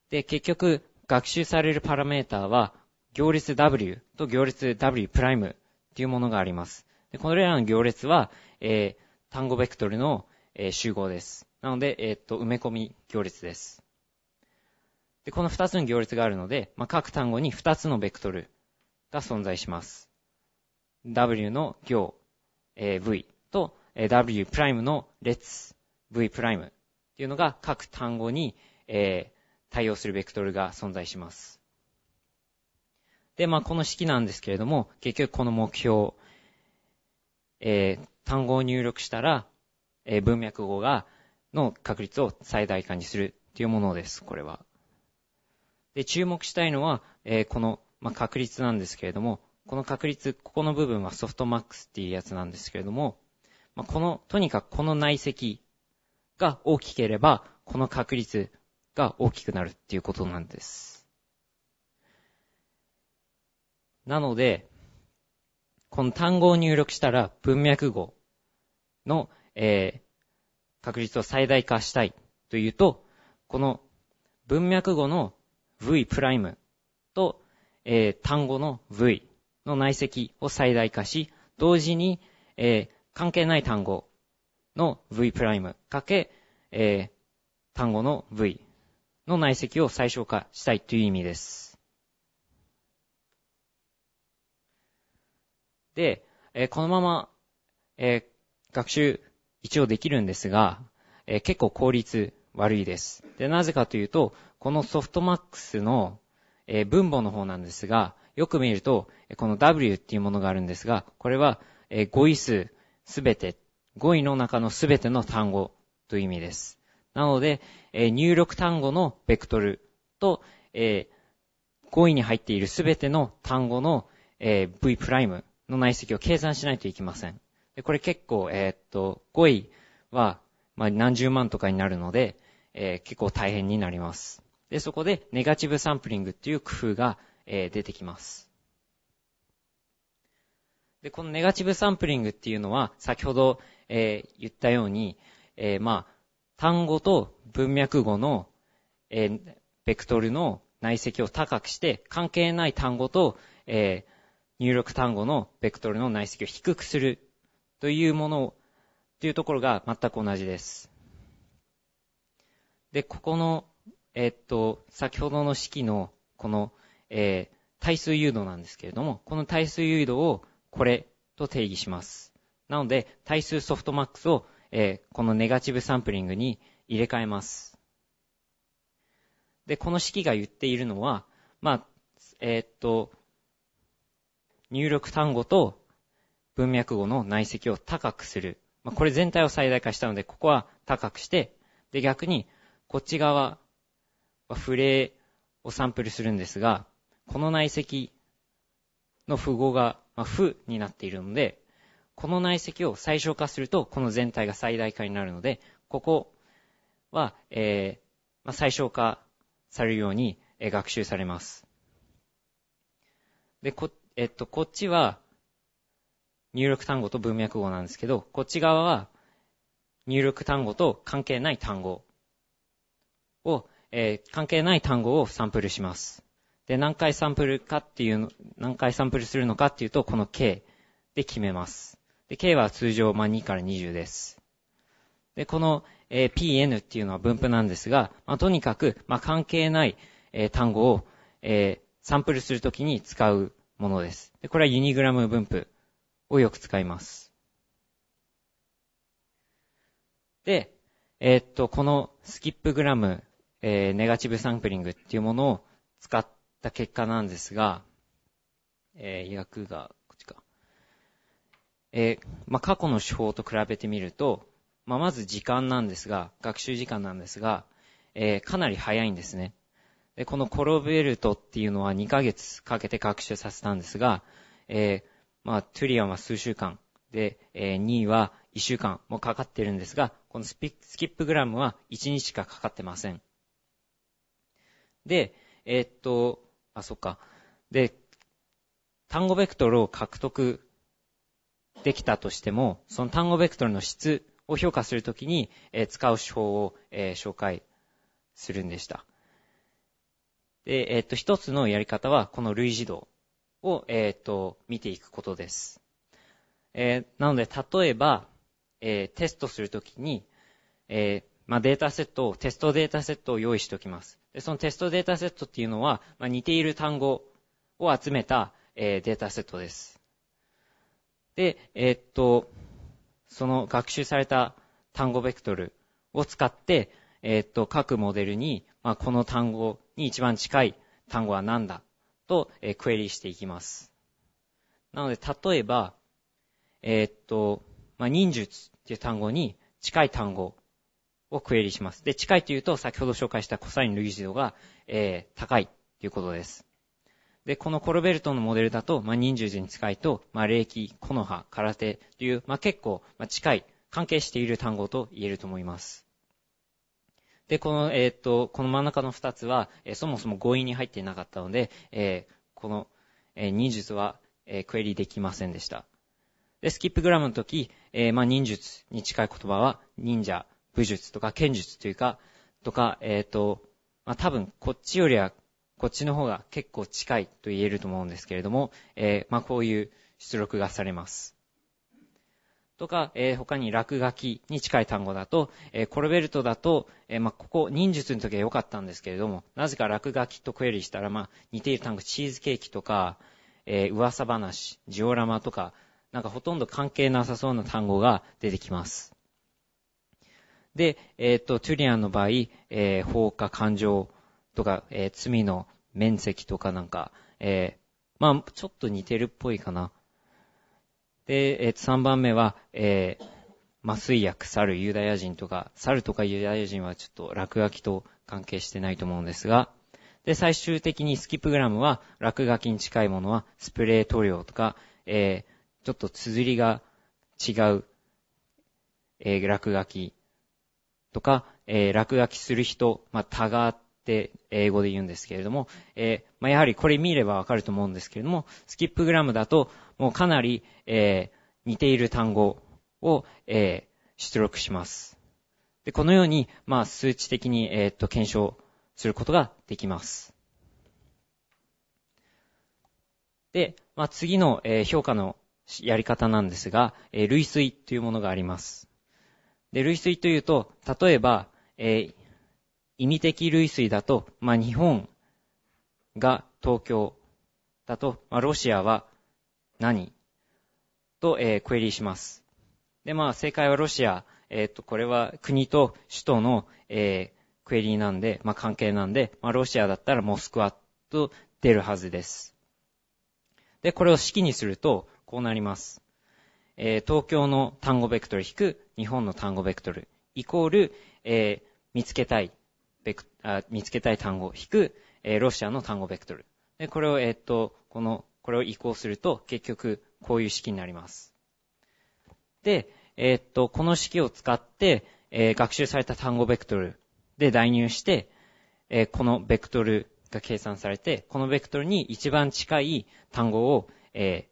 で、結局、学習されるパラメータは、行列 W と行列 W' ムというものがあります。で、これらの行列は、えー、単語ベクトルの、えー、集合です。なので、えー、っと、埋め込み行列です。で、この2つの行列があるので、まあ、各単語に2つのベクトルが存在します。W の行、えー、V と、えー、W' の列、V' というのが各単語に、えー、対応するベクトルが存在します。で、まあ、この式なんですけれども、結局この目標、えー、単語を入力したら、えー、文脈語が、の確率を最大化にするというものです、これは。で、注目したいのは、えー、この、まあ、確率なんですけれども、この確率、ここの部分はソフトマックスっていうやつなんですけれども、まあ、この、とにかくこの内積が大きければ、この確率が大きくなるっていうことなんです。なので、この単語を入力したら文脈語の、えー、確率を最大化したいというと、この文脈語の V プライムと、えー、単語の V の内積を最大化し、同時に、えー、関係ない単語の v プライムかけ、えー、単語の v の内積を最小化したいという意味です。で、えー、このまま、えー、学習一応できるんですが、えー、結構効率悪いです。で、なぜかというと、このソフトマックスの、えー、分母の方なんですが、よく見ると、この w っていうものがあるんですが、これは、えー、語彙数すべて語彙の中のすべての単語という意味です。なので、え入力単語のベクトルと、え語彙に入っているすべての単語の、え V プライムの内積を計算しないといけません。でこれ結構、えー、っと、語彙は、まあ、何十万とかになるので、えー、結構大変になります。で、そこでネガティブサンプリングっていう工夫が、えー、出てきます。で、このネガティブサンプリングっていうのは、先ほど、えー、言ったように、えー、まあ、単語と文脈語の、えー、ベクトルの内積を高くして、関係ない単語と、えー、入力単語のベクトルの内積を低くするというものというところが全く同じです。で、ここの、えー、っと、先ほどの式の、この、えー、対数誘導なんですけれども、この対数誘導をこれと定義します。なので、対数ソフトマックスを、えー、このネガティブサンプリングに入れ替えます。で、この式が言っているのは、まあ、えー、っと、入力単語と文脈語の内積を高くする。まあ、これ全体を最大化したので、ここは高くして、で、逆に、こっち側はフレーをサンプルするんですが、この内積の符号がまあ、負になっているので、この内積を最小化すると、この全体が最大化になるので、ここは、えー、まあ、最小化されるように、えー、学習されます。で、こ、えっと、こっちは、入力単語と文脈語なんですけど、こっち側は、入力単語と関係ない単語を、えー、関係ない単語をサンプルします。で、何回サンプルかっていうの、何回サンプルするのかっていうと、この K で決めます。で、K は通常、まあ、2から20です。で、この、えー、PN っていうのは分布なんですが、まあ、とにかく、まあ、関係ない、えー、単語を、えー、サンプルするときに使うものです。で、これはユニグラム分布をよく使います。で、えー、っと、このスキップグラム、えー、ネガティブサンプリングっていうものを使ってた結果なんですが、えー、医学が、こっちか。えー、まあ、過去の手法と比べてみると、まあ、まず時間なんですが、学習時間なんですが、えー、かなり早いんですね。で、このコロベルトっていうのは2ヶ月かけて学習させたんですが、えー、まあ、トゥリアンは数週間、で、えー、2位は1週間もかかってるんですが、このスピスキップグラムは1日しかかかってません。で、えー、っと、あ、そっか。で、単語ベクトルを獲得できたとしても、その単語ベクトルの質を評価するときに、えー、使う手法を、えー、紹介するんでした。で、えー、っと、一つのやり方は、この類似度を、えー、っと、見ていくことです。えー、なので、例えば、えー、テストするときに、えー、まあ、データセットを、テストデータセットを用意しておきます。そのテストデータセットっていうのは、まあ、似ている単語を集めた、えー、データセットです。で、えー、っと、その学習された単語ベクトルを使って、えー、っと、各モデルに、まあ、この単語に一番近い単語は何だと、えー、クエリしていきます。なので、例えば、えー、っと、まあ、術っていう単語に近い単語をクエリします。で、近いというと、先ほど紹介したコサイン類似度が、えー、高いということです。で、このコルベルトのモデルだと、まあ、人数に近いと、まあ、霊気、木の葉、空手という、まあ、結構、まあ、近い、関係している単語と言えると思います。で、この、えー、っと、この真ん中の2つは、えー、そもそも合意に入っていなかったので、えー、この、えー、忍術は、えー、クエリできませんでした。で、スキップグラムの時、えー、まあ、忍術に近い言葉は、忍者、武術とか剣術というか、とか、えっ、ー、と、まあ、多分こっちよりはこっちの方が結構近いと言えると思うんですけれども、えー、まあ、こういう出力がされます。とか、えー、他に落書きに近い単語だと、えー、コルベルトだと、えー、まあ、ここ、忍術の時は良かったんですけれども、なぜか落書きとクエリしたら、まあ、似ている単語、チーズケーキとか、え噂話、ジオラマとか、なんかほとんど関係なさそうな単語が出てきます。で、えっ、ー、と、トゥリアンの場合、えー、放火、感情とか、えー、罪の面積とかなんか、えまあ、ちょっと似てるっぽいかな。で、えっ、と、3番目は、え麻酔薬、猿、ユダヤ人とか、猿とかユダヤ人はちょっと落書きと関係してないと思うんですが、で、最終的にスキップグラムは、落書きに近いものは、スプレー塗料とか、えちょっと綴りが違う、え落書きとか、えー、落書きする人、まあ、タガーって英語で言うんですけれども、えー、まあ、やはりこれ見ればわかると思うんですけれども、スキップグラムだと、もうかなり、えー、似ている単語を、え出力します。で、このように、まあ、数値的に、えっと、検証することができます。で、まあ、次の、え評価のやり方なんですが、え類推というものがあります。で、類推というと、例えば、えー、意味的類推だと、まあ、日本が東京だと、まあ、ロシアは何と、えー、クエリーします。で、まあ、正解はロシア、えっ、ー、と、これは国と首都の、えー、クエリーなんで、まあ、関係なんで、まあ、ロシアだったらモスクワと出るはずです。で、これを式にすると、こうなります。えー、東京の単語ベクトル引く日本の単語ベクトルイコール、えー、見つけたいベクあ、見つけたい単語引く、えー、ロシアの単語ベクトル。で、これを、えっと、この、これを移行すると、結局、こういう式になります。で、えっと、この式を使って、え学習された単語ベクトルで代入して、えこのベクトルが計算されて、このベクトルに一番近い単語を、え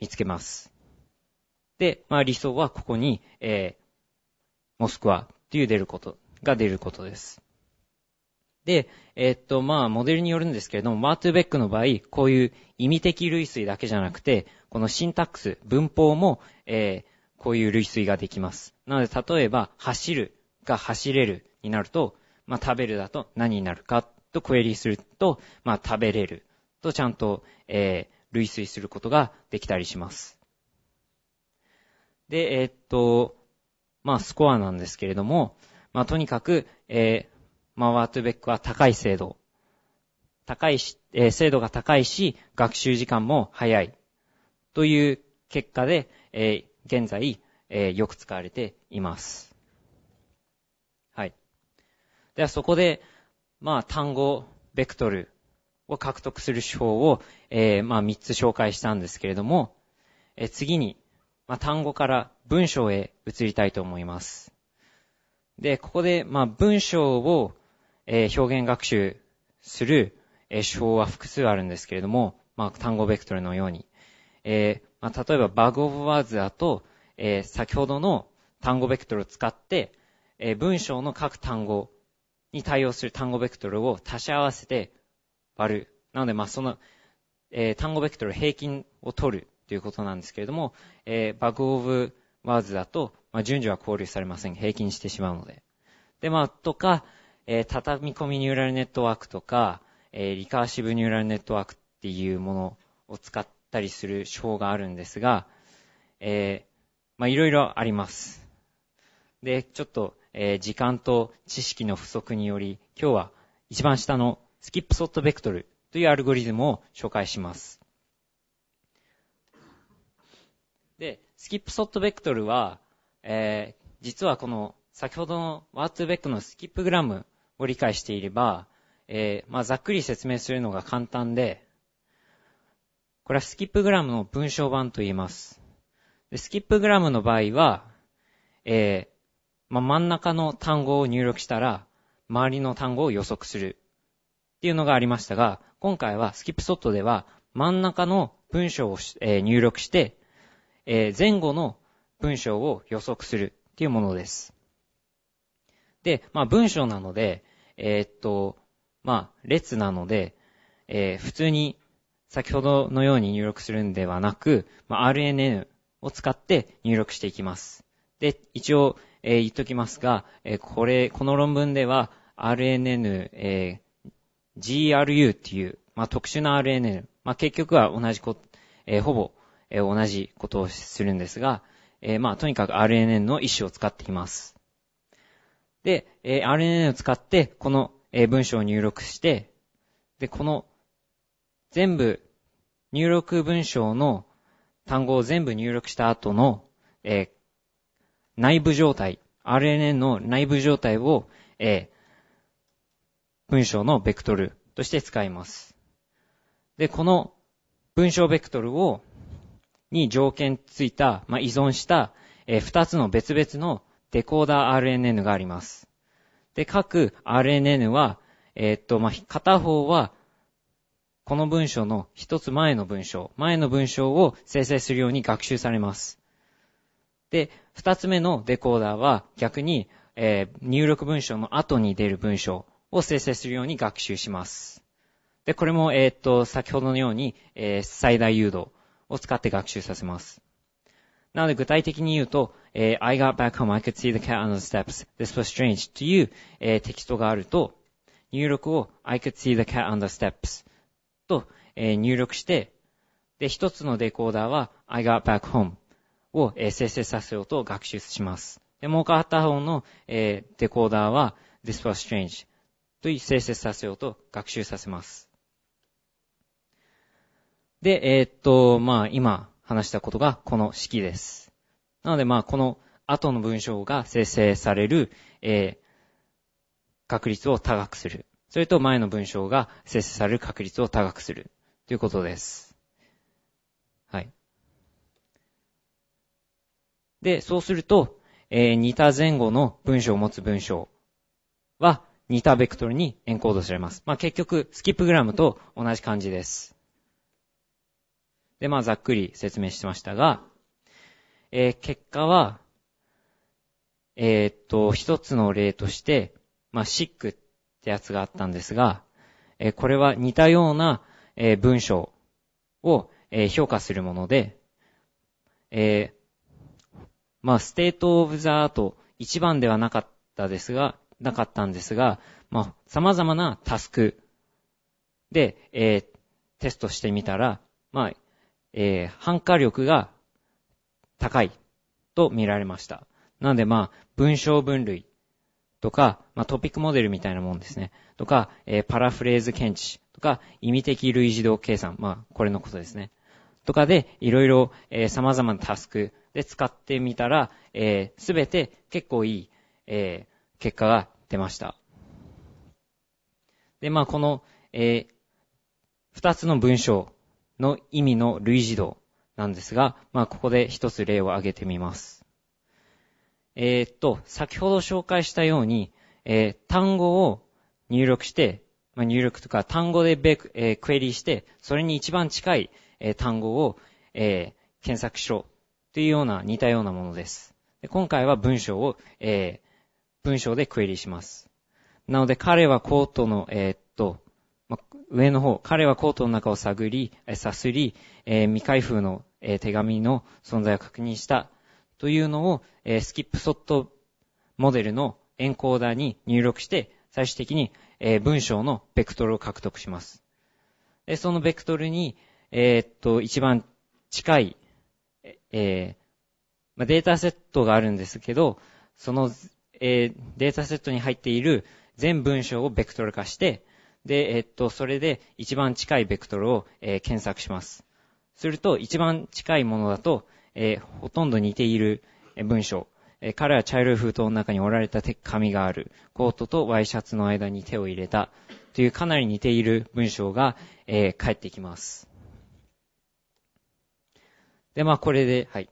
見つけます。で、まあ理想はここに、えー、モスクワっていう出ること、が出ることです。で、えー、っと、まあ、モデルによるんですけれども、マートゥーベックの場合、こういう意味的類推だけじゃなくて、このシンタックス、文法も、えー、こういう類推ができます。なので、例えば、走るが走れるになると、まあ、食べるだと何になるかとクエリすると、まあ、食べれるとちゃんと、えー、類推することができたりします。で、えー、っと、まあ、スコアなんですけれども、まあ、とにかく、えー、まあ、ワートベックは高い精度。高いし、えー、精度が高いし、学習時間も早い。という結果で、えー、現在、えー、よく使われています。はい。ではそこで、まあ、単語、ベクトルを獲得する手法を、えー、まあ、3つ紹介したんですけれども、えー、次に、まあ、単語から文章へ移りたいと思います。で、ここで、まあ、文章を、えー、表現学習する、えー、手法は複数あるんですけれども、まあ、単語ベクトルのように。えー、まあ、例えば、バグオブワーズだと、えー、先ほどの単語ベクトルを使って、えー、文章の各単語に対応する単語ベクトルを足し合わせて割る。なので、まあ、その、えー、単語ベクトル平均を取るということなんですけれども、えー、バグオブワーズだと、まあ、順序は考慮されません。平均してしまうので。で、まあ、とか、えー、畳み込みニューラルネットワークとか、えー、リカーシブニューラルネットワークっていうものを使ったりする手法があるんですが、えー、まあ、いろいろあります。で、ちょっと、えー、時間と知識の不足により、今日は一番下のスキップソットベクトルというアルゴリズムを紹介します。で、スキップソットベクトルは、えー、実はこの、先ほどのワーツベックのスキップグラムを理解していれば、えー、まあ、ざっくり説明するのが簡単で、これはスキップグラムの文章版と言います。でスキップグラムの場合は、えー、まあ、真ん中の単語を入力したら、周りの単語を予測するっていうのがありましたが、今回はスキップソットでは真ん中の文章を、えー、入力して、えー、前後の文章を予測するっていうものです。で、まあ文章なので、えー、っと、まあ列なので、えー、普通に先ほどのように入力するんではなく、まあ、RNN を使って入力していきます。で、一応、えー、言っときますが、えー、これ、この論文では RNN、えー、GRU っていう、まあ、特殊な RNN、まあ、結局は同じこと、えー、ほぼえー、同じことをするんですが、えー、まあ、とにかく RNN の一種を使っています。で、えー、RNN を使って、この、えー、文章を入力して、で、この、全部、入力文章の単語を全部入力した後の、えー、内部状態、RNN の内部状態を、えー、文章のベクトルとして使います。で、この文章ベクトルをに条件ついた、まあ、依存した、え二つの別々のデコーダー RNN があります。で、各 RNN は、えー、っと、まあ、片方は、この文章の一つ前の文章、前の文章を生成するように学習されます。で、二つ目のデコーダーは逆に、えー、入力文章の後に出る文章を生成するように学習します。で、これも、えー、っと、先ほどのように、えー、最大誘導を使って学習させます。なので具体的に言うと、えー、I got back home, I could see the cat on the steps, this was strange という、えー、テキストがあると、入力を I could see the cat on the steps と、えー、入力して、で、一つのデコーダーは I got back home を、えー、生成させようと学習します。で、もう片方の、えー、デコーダーは This was strange という生成させようと学習させます。で、えー、っと、まあ今話したことがこの式です。なのでまあこの後の文章が生成される、えー、確率を高くする。それと前の文章が生成される確率を高くする。ということです。はい。で、そうすると、えー、似た前後の文章を持つ文章は似たベクトルにエンコードされます。まあ、結局、スキップグラムと同じ感じです。で、まあざっくり説明してましたが、えー、結果は、えー、っと、一つの例として、まあシックってやつがあったんですが、えー、これは似たような、えー、文章を、えー、評価するもので、えー、まあステートオブザート一番ではなかったですが、なかったんですが、まあ様々なタスクで、えー、テストしてみたら、まあえー、反価力が高いと見られました。なんでまあ、文章分類とか、まあ、トピックモデルみたいなもんですね。とか、えー、パラフレーズ検知とか、意味的類似度計算。まあ、これのことですね。とかで、いろいろ、えー、様々なタスクで使ってみたら、す、えー、べ、て結構いい、えー、結果が出ました。で、まあ、この、えー、二つの文章の意味の類似度なんですが、まあ、ここで一つ例を挙げてみます。えー、っと、先ほど紹介したように、えー、単語を入力して、まあ、入力とか単語でベク、えー、クエリして、それに一番近い、えー、単語を、えー、検索しろというような似たようなものです。で今回は文章を、えー、文章でクエリします。なので彼はコートの、えー、っと、まあ、上の方、彼はコートの中を探り、さすり、えー、未開封の、えー、手紙の存在を確認したというのを、えー、スキップソットモデルのエンコーダーに入力して、最終的に、え文章のベクトルを獲得します。でそのベクトルに、えっと、一番近い、えまあ、データセットがあるんですけど、その、えデータセットに入っている全文章をベクトル化して、で、えっと、それで一番近いベクトルを、え検索します。すると、一番近いものだと、えほとんど似ている文章。え彼は茶色い封筒の中に折られた紙がある。コートとワイシャツの間に手を入れた。というかなり似ている文章が、え返ってきます。で、まあこれで、はい。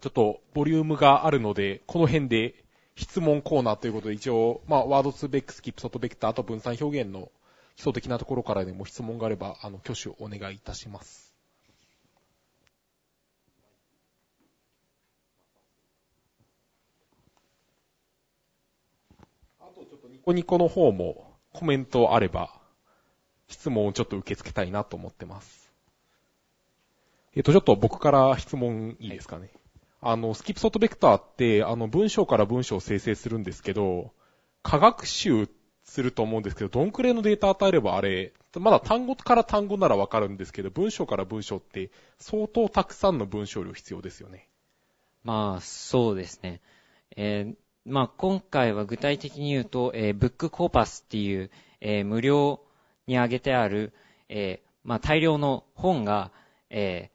ちょっとボリュームがあるので、この辺で質問コーナーということで、一応、まあ、ワード2ベックス、キップソトベクターと分散表現の基礎的なところからでも質問があれば、あの、挙手をお願いいたします。あとちょっとニコニコの方もコメントあれば、質問をちょっと受け付けたいなと思ってます。えっと、ちょっと僕から質問いいですかね。はいあの、スキップソートベクターって、あの、文章から文章を生成するんですけど、科学習すると思うんですけど、どんくらいのデータ与えればあれ、まだ単語から単語ならわかるんですけど、文章から文章って相当たくさんの文章量必要ですよね。まあ、そうですね。えー、まあ、今回は具体的に言うと、えー、ブックコーパスっていう、えー、無料に上げてある、えー、まあ、大量の本が、え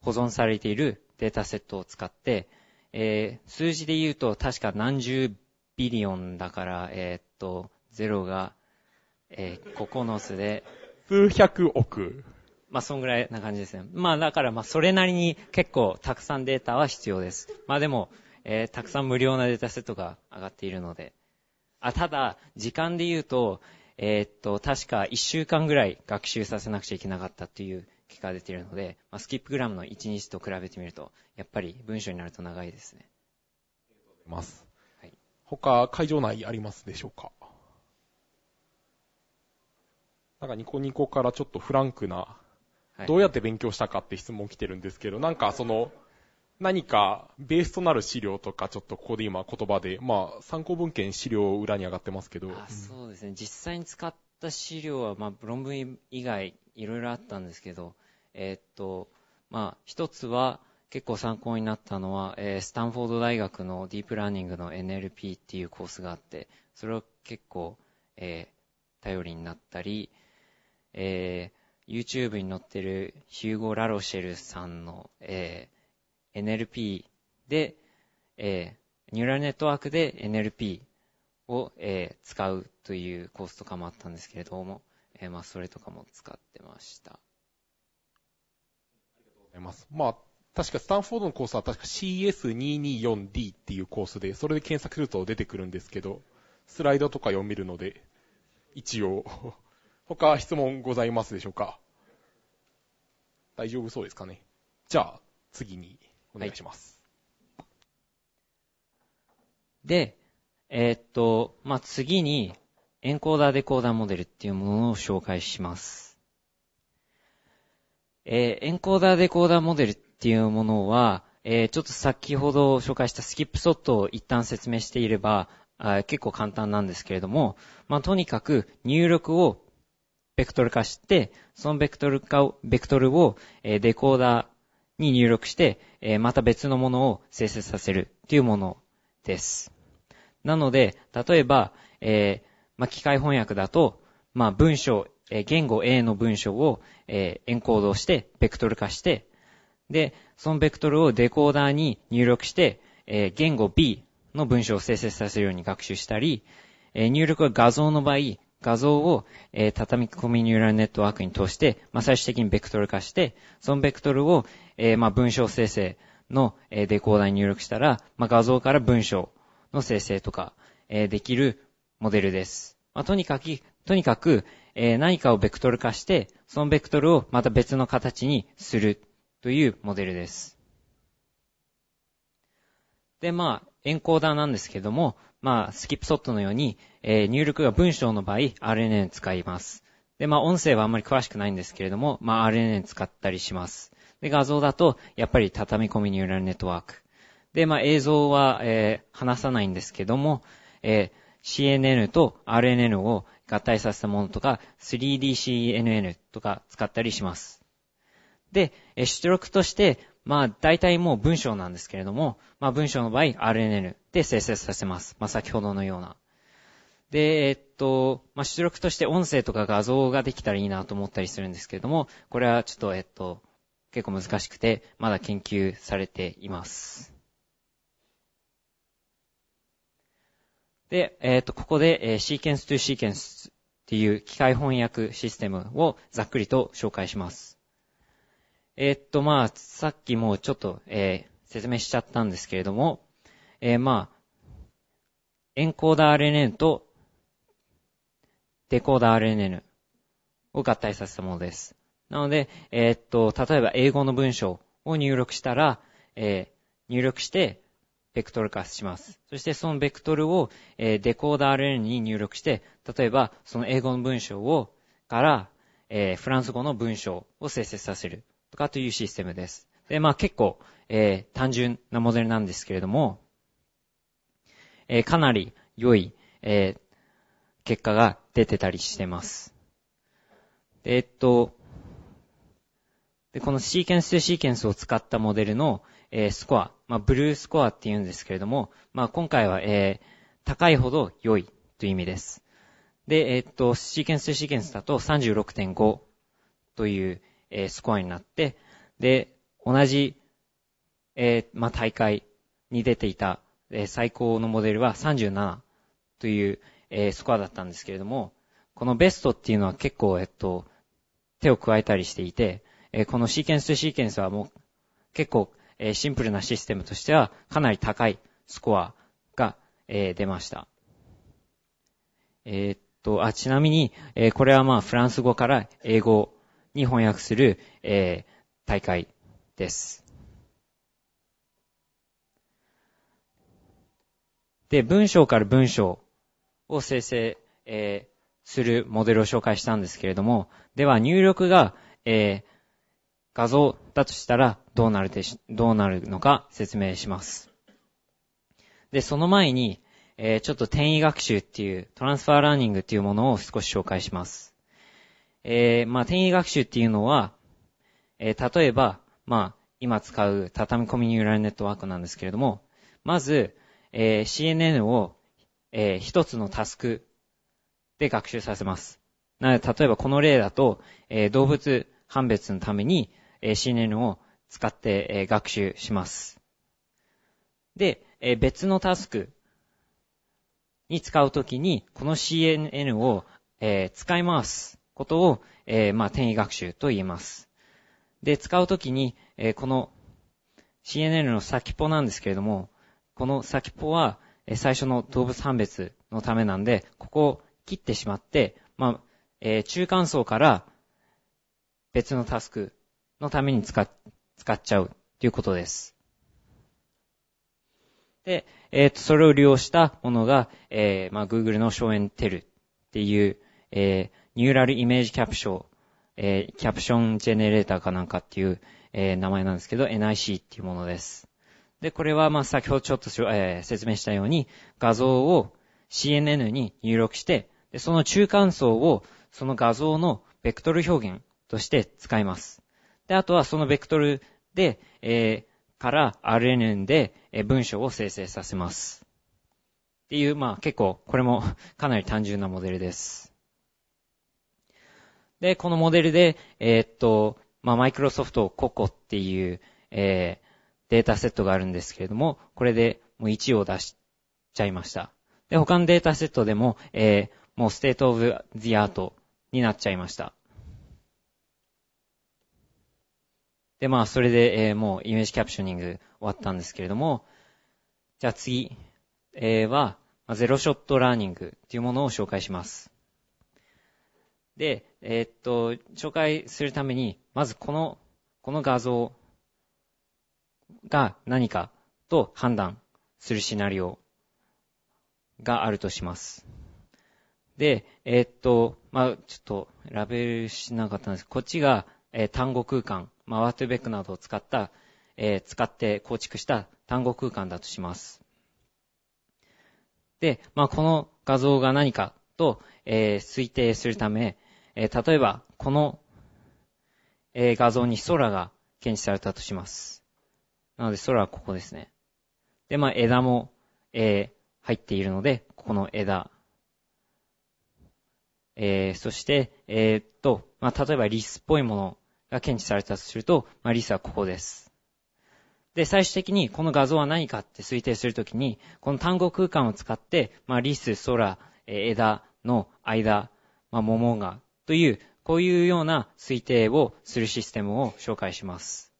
ー、保存されているデータセットを使って、えー、数字で言うと確か何十ビリオンだから、えー、っと、ロが、えー、9つで。数百億。まあ、そんぐらいな感じですね。まあ、だから、まあ、それなりに結構たくさんデータは必要です。まあ、でも、えー、たくさん無料なデータセットが上がっているので。あ、ただ、時間で言うと、えー、っと、確か1週間ぐらい学習させなくちゃいけなかったという聞かれているので、まあ、スキップグラムの1日と比べてみると、やっぱり文章になると長いですね。ます。はい、他、会場内ありますでしょうかなんかニコニコからちょっとフランクな、どうやって勉強したかって質問来てるんですけど、なんかその、何かベースとなる資料とか、ちょっとここで今言葉で、まあ参考文献資料裏に上がってますけど。あそうですね。実際に使った資料は、まあ論文以外いろいろあったんですけど、えー、っと、まあ、一つは結構参考になったのは、えー、スタンフォード大学のディープラーニングの NLP っていうコースがあって、それは結構、えー、頼りになったり、えー、YouTube に載ってるヒューゴ・ラロシェルさんの、えー、NLP で、えー、ニューラルネットワークで NLP を、えー、使うというコースとかもあったんですけれども、えー、まあ、それとかも使ってました。ございます。まあ、確かスタンフォードのコースは確か CS224D っていうコースで、それで検索すると出てくるんですけど、スライドとか読めるので、一応。他質問ございますでしょうか大丈夫そうですかねじゃあ、次にお願いします。はい、で、えー、っと、まあ、次に、エンコーダーデコーダーモデルっていうものを紹介します。えー、エンコーダーデコーダーモデルっていうものは、えー、ちょっと先ほど紹介したスキップソットを一旦説明していれば、あ結構簡単なんですけれども、まあ、とにかく入力をベクトル化して、そのベクトル化を、ベクトルを、えデコーダーに入力して、えまた別のものを生成させるっていうものです。なので、例えば、えー、まあ、機械翻訳だと、まあ、文章え言語 A の文章を、えエンコードして、ベクトル化して、で、そのベクトルをデコーダーに入力して、え言語 B の文章を生成させるように学習したり、え入力は画像の場合、画像を、え畳み込みニューラルネットワークに通して、まあ、最終的にベクトル化して、そのベクトルを、えまあ、文章生成の、えデコーダーに入力したら、まあ、画像から文章の生成とか、えできるモデルです。まあ、とにかく、とにかく、えー、何かをベクトル化して、そのベクトルをまた別の形にするというモデルです。で、まあ、エンコーダーなんですけども、まあ、スキップソットのように、えー、入力が文章の場合、RNN 使います。で、まあ、音声はあんまり詳しくないんですけれども、まあ、RNN 使ったりします。で、画像だと、やっぱり畳み込みニューラルネットワーク。で、まあ、映像は、えー、話さないんですけども、えー、CNN と RNN を合体させたものとか、3DCNN とか使ったりします。で、出力として、まあ、大体もう文章なんですけれども、まあ、文章の場合、RNN で生成させます。まあ、先ほどのような。で、えっと、まあ、出力として音声とか画像ができたらいいなと思ったりするんですけれども、これはちょっと、えっと、結構難しくて、まだ研究されています。で、えっ、ー、と、ここで、えー、シーケンス to シーケンスっていう機械翻訳システムをざっくりと紹介します。えっ、ー、と、まあ、さっきもちょっと、えー、説明しちゃったんですけれども、えー、まあ、エンコーダー RNN とデコーダー RNN を合体させたものです。なので、えっと、例えば英語の文章を入力したら、え入力して、ベクトル化します。そしてそのベクトルを、デコーダー RN に入力して、例えばその英語の文章を、から、えー、フランス語の文章を生成させるとかというシステムです。で、まあ結構、えー、単純なモデルなんですけれども、えかなり良い、え結果が出てたりしてます。えっと、で、このシーケンスとシーケンスを使ったモデルの、えー、スコアまあ、ブルースコアって言うんですけれども、まあ、今回は、えー、高いほど良いという意味です。で、えー、っと、シーケンスとシーケンスだと36.5という、えー、スコアになって、で、同じ、えー、まあ、大会に出ていた、え最高のモデルは37という、えスコアだったんですけれども、このベストっていうのは結構、えっと、手を加えたりしていて、えこのシーケンスとシーケンスはもう結構えー、シンプルなシステムとしてはかなり高いスコアが、えー、出ました。えー、っと、あ、ちなみに、えこれはまあフランス語から英語に翻訳する、え大会です。で、文章から文章を生成、えするモデルを紹介したんですけれども、では入力が、えー、画像だとしたらどうなるでし、どうなるのか説明します。で、その前に、えー、ちょっと転移学習っていうトランスファーラーニングっていうものを少し紹介します。えー、まあ、転移学習っていうのは、えー、例えば、まあ、今使う畳み込みニューラルネットワークなんですけれども、まず、えー、CNN を、えー、一つのタスクで学習させます。なので、例えばこの例だと、えー、動物判別のためにえ CNN を使って、え学習します。で、え別のタスクに使うときに、この CNN を、え使い回すことを、えまあ、転移学習と言います。で、使うときに、えこの CNN の先っぽなんですけれども、この先っぽは、え最初の動物判別のためなんで、ここを切ってしまって、まあ、え中間層から別のタスクのために使っちゃうということです。で、えっ、ー、と、それを利用したものが、えー、まあ、Google の省エンテルっていう、えー、ニューラルイメージキャプション、えー、キャプションジェネレーターかなんかっていう、えー、名前なんですけど、NIC っていうものです。で、これは、ま先ほどちょっと、えー、説明したように、画像を CNN に入力して、でその中間層を、その画像のベクトル表現として使います。で、あとはそのベクトルで、えー、から RNN で文章を生成させます。っていう、まあ結構、これもかなり単純なモデルです。で、このモデルで、えー、っと、まあ Microsoft COCO っていう、えー、データセットがあるんですけれども、これでもう1を出しちゃいました。で、他のデータセットでも、えー、もうステートオブ h e アートになっちゃいました。で、まあ、それで、えー、もうイメージキャプショニング終わったんですけれども、じゃあ次、えー、は、ゼロショットラーニングっていうものを紹介します。で、えー、っと、紹介するために、まずこの、この画像が何かと判断するシナリオがあるとします。で、えー、っと、まあちょっとラベルしなかったんですこっちが、えー、単語空間、まあ、ワートベックなどを使った、えー、使って構築した単語空間だとします。で、まあ、この画像が何かと、えー、推定するため、えー、例えば、この、えー、画像に空が検知されたとします。なので、空はここですね。で、まあ、枝も、えー、入っているので、ここの枝。えー、そして、えー、っと、まあ、例えばリスっぽいものが検知されたとすると、まあ、リスはここです。で、最終的にこの画像は何かって推定するときに、この単語空間を使って、まあ、リス、空、枝の間、まあ、桃がという、こういうような推定をするシステムを紹介します。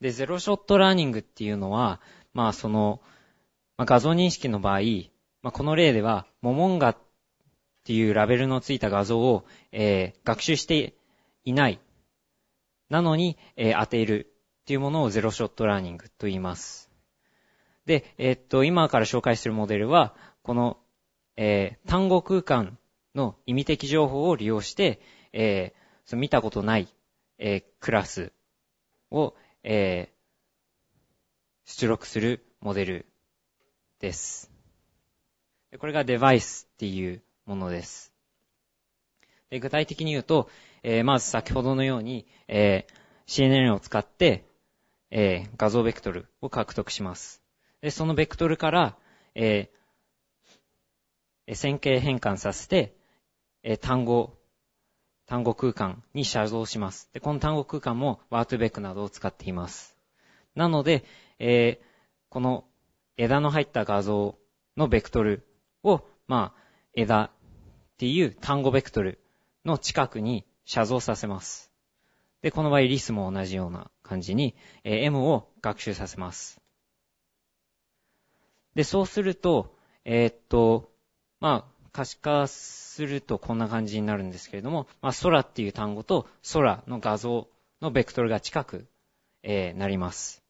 で、ゼロショットラーニングっていうのは、まあその、まあ、画像認識の場合、まあ、この例では、モモンガっっていうラベルのついた画像を、えー、学習していない。なのに、えー、当てるっていうものをゼロショットラーニングと言います。で、えー、っと、今から紹介するモデルは、この、えー、単語空間の意味的情報を利用して、えー、見たことない、えー、クラスを、えー、出力するモデルです。これがデバイスっていうものです。で具体的に言うと、えー、まず先ほどのように、えー、CNN を使って、えー、画像ベクトルを獲得します。で、そのベクトルから、えー、線形変換させて、えー、単語、単語空間に写像します。で、この単語空間もワートベックなどを使っています。なので、えー、この枝の入った画像のベクトルを、まあ、枝っていう単語ベクトルの近くに写像させます。で、この場合リスも同じような感じに、え M を学習させます。で、そうすると、えー、っと、まあ、可視化するとこんな感じになるんですけれども、まあ、空っていう単語と空の画像のベクトルが近く、えー、なります。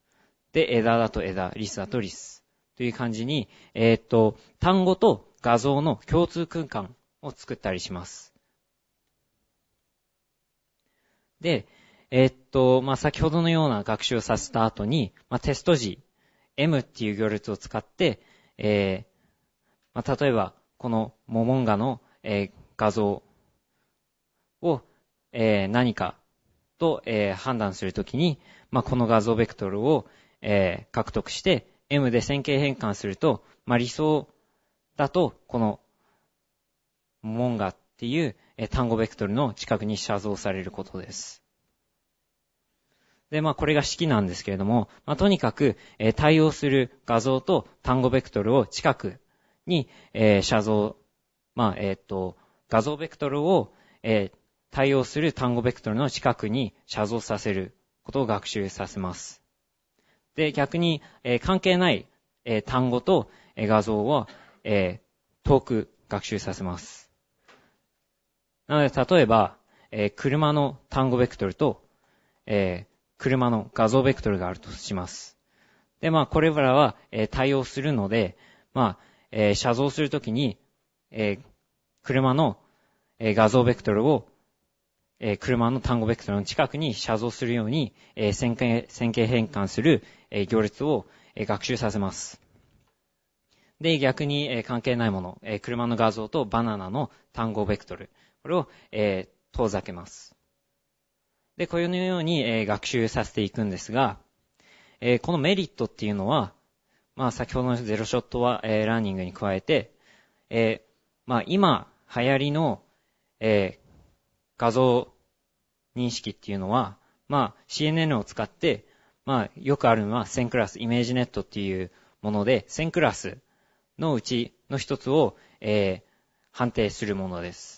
で、枝だと枝、リスだとリス。という感じに、えー、っと、単語と画像の共通空間を作ったりします。で、えー、っと、まあ、先ほどのような学習をさせた後に、まあ、テスト時、M っていう行列を使って、えー、まあ、例えば、このモモンガの、えー、画像を、えー、何かと、えー、判断するときに、まあ、この画像ベクトルを、えー、獲得して、M で線形変換すると、まあ、理想だと、このモンガっていう単語ベクトルの近くに写像されることです。で、まあこれが式なんですけれども、まあとにかく、え対応する画像と単語ベクトルを近くに、えー、写像、まあえっ、と、画像ベクトルを、えー、対応する単語ベクトルの近くに写像させることを学習させます。で、逆に、えー、関係ない、え単語と、え画像を、え遠く学習させます。なので、例えば、えー、車の単語ベクトルと、えー、車の画像ベクトルがあるとします。で、まあ、これらは、えー、対応するので、まあ、え写像するときに、え車の、え画像ベクトルを、え車の単語ベクトルの近くに写像するように、え線形線形変換する、え行列を、え学習させます。で、逆に、え関係ないもの、え車の画像とバナナの単語ベクトル。これを、えー、遠ざけます。で、このように、えー、学習させていくんですが、えー、このメリットっていうのは、まあ先ほどのゼロショットは、えー、ラーニングに加えて、えー、まあ今流行りの、えー、画像認識っていうのは、まあ CNN を使って、まあよくあるのは1000クラス、イメージネットっていうもので、1000クラスのうちの一つを、えー、判定するものです。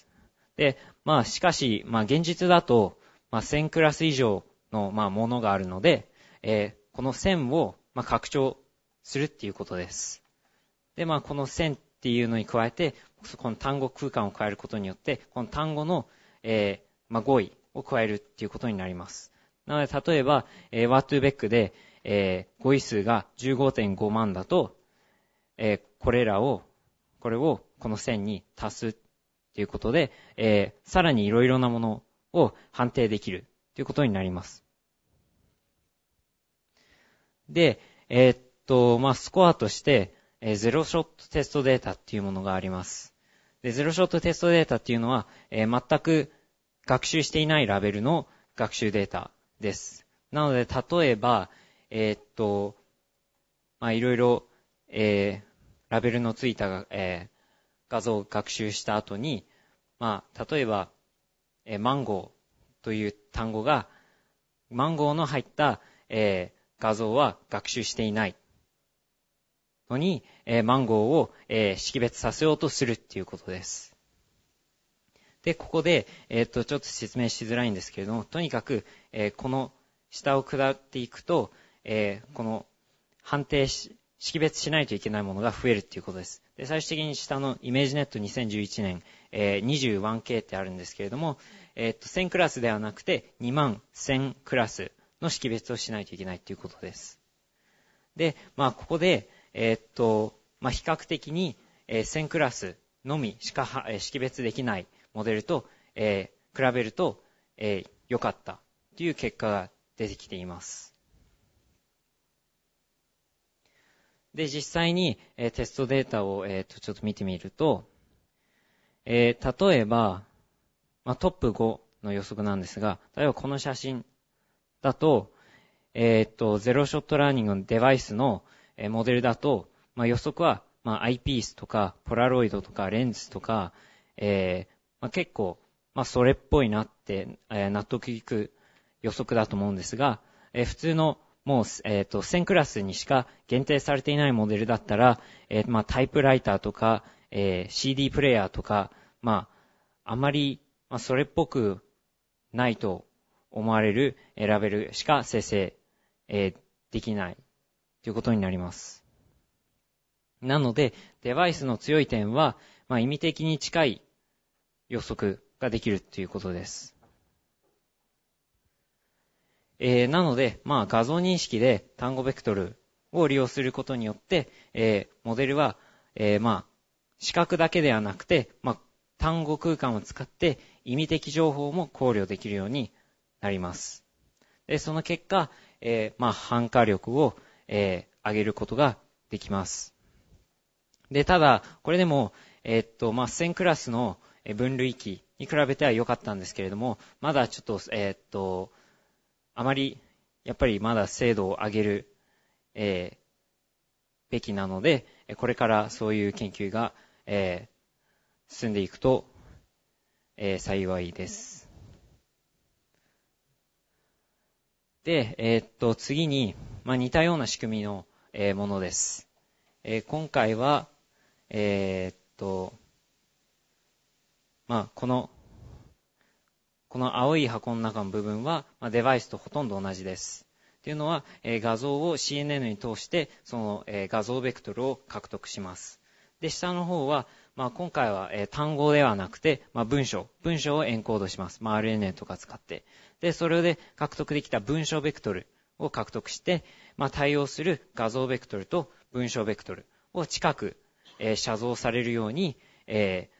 で、まあ、しかし、まあ、現実だと、まあ、1000クラス以上の、まあ、ものがあるので、えー、この1000を、まあ、拡張するっていうことです。で、まあ、この1000っていうのに加えて、この単語空間を変えることによって、この単語の、えー、まあ、語彙を加えるっていうことになります。なので、例えば、えー、ワートゥーベックで、えー、語彙数が15.5万だと、えー、これらを、これをこの1000に足すということで、えー、さらにいろいろなものを判定できるということになります。で、えー、っと、まあ、スコアとして、えー、ゼロショットテストデータっていうものがあります。で、ゼロショットテストデータっていうのは、えー、全く学習していないラベルの学習データです。なので、例えば、えー、っと、まいろいろ、えー、ラベルのついた、えー、画像を学習した後に、まあ、例えば、えマンゴーという単語が、マンゴーの入った、えー、画像は学習していないのに、えー、マンゴーを、えー、識別させようとするっていうことです。で、ここで、えっと、ちょっと説明しづらいんですけれども、とにかく、えこの下を下っていくと、えこの判定し、識別しないといけないものが増えるっていうことです。で、最終的に下のイメージネット2011年、えー、21K ってあるんですけれども、えー、っと、1000クラスではなくて2万1000クラスの識別をしないといけないっていうことです。で、まあ、ここで、えー、っと、まあ、比較的に、え1000クラスのみしか識別できないモデルと、え比べると、え良かったという結果が出てきています。で、実際に、えー、テストデータを、えっ、ー、と、ちょっと見てみると、えー、例えば、まあ、トップ5の予測なんですが、例えばこの写真だと、えっ、ー、と、ゼロショットラーニングのデバイスの、えー、モデルだと、まあ、予測は、まあ、アイピースとか、ポラロイドとか、レンズとか、えー、まあ、結構、まあ、それっぽいなって、えー、納得いく予測だと思うんですが、えー、普通のもう、えっ、ー、と、1000クラスにしか限定されていないモデルだったら、えー、まあ、タイプライターとか、えー、CD プレイヤーとか、まあ、あまり、まあ、それっぽくないと思われる、ラベルしか生成、えできないということになります。なので、デバイスの強い点は、まあ、意味的に近い予測ができるということです。えー、なので、まあ、画像認識で単語ベクトルを利用することによって、えー、モデルは、えー、まあ、視覚だけではなくて、まあ、単語空間を使って意味的情報も考慮できるようになります。で、その結果、えー、まあ、反価力を、えー、上げることができます。で、ただ、これでも、えー、っと、まあ、1000クラスの分類器に比べては良かったんですけれども、まだちょっと、えー、っと、あまり、やっぱりまだ精度を上げる、えー、べきなので、これからそういう研究が、えー、進んでいくと、えー、幸いです。で、えー、っと、次に、まあ、似たような仕組みの、えー、ものです。えー、今回は、えー、っと、まあ、このこの青い箱の中の部分は、まデバイスとほとんど同じです。というのは、え画像を CNN に通して、その、え画像ベクトルを獲得します。で、下の方は、まあ、今回は、え単語ではなくて、まあ、文章、文章をエンコードします。まあ、RNA とか使って。で、それで獲得できた文章ベクトルを獲得して、まあ、対応する画像ベクトルと文章ベクトルを近く、え写像されるように、え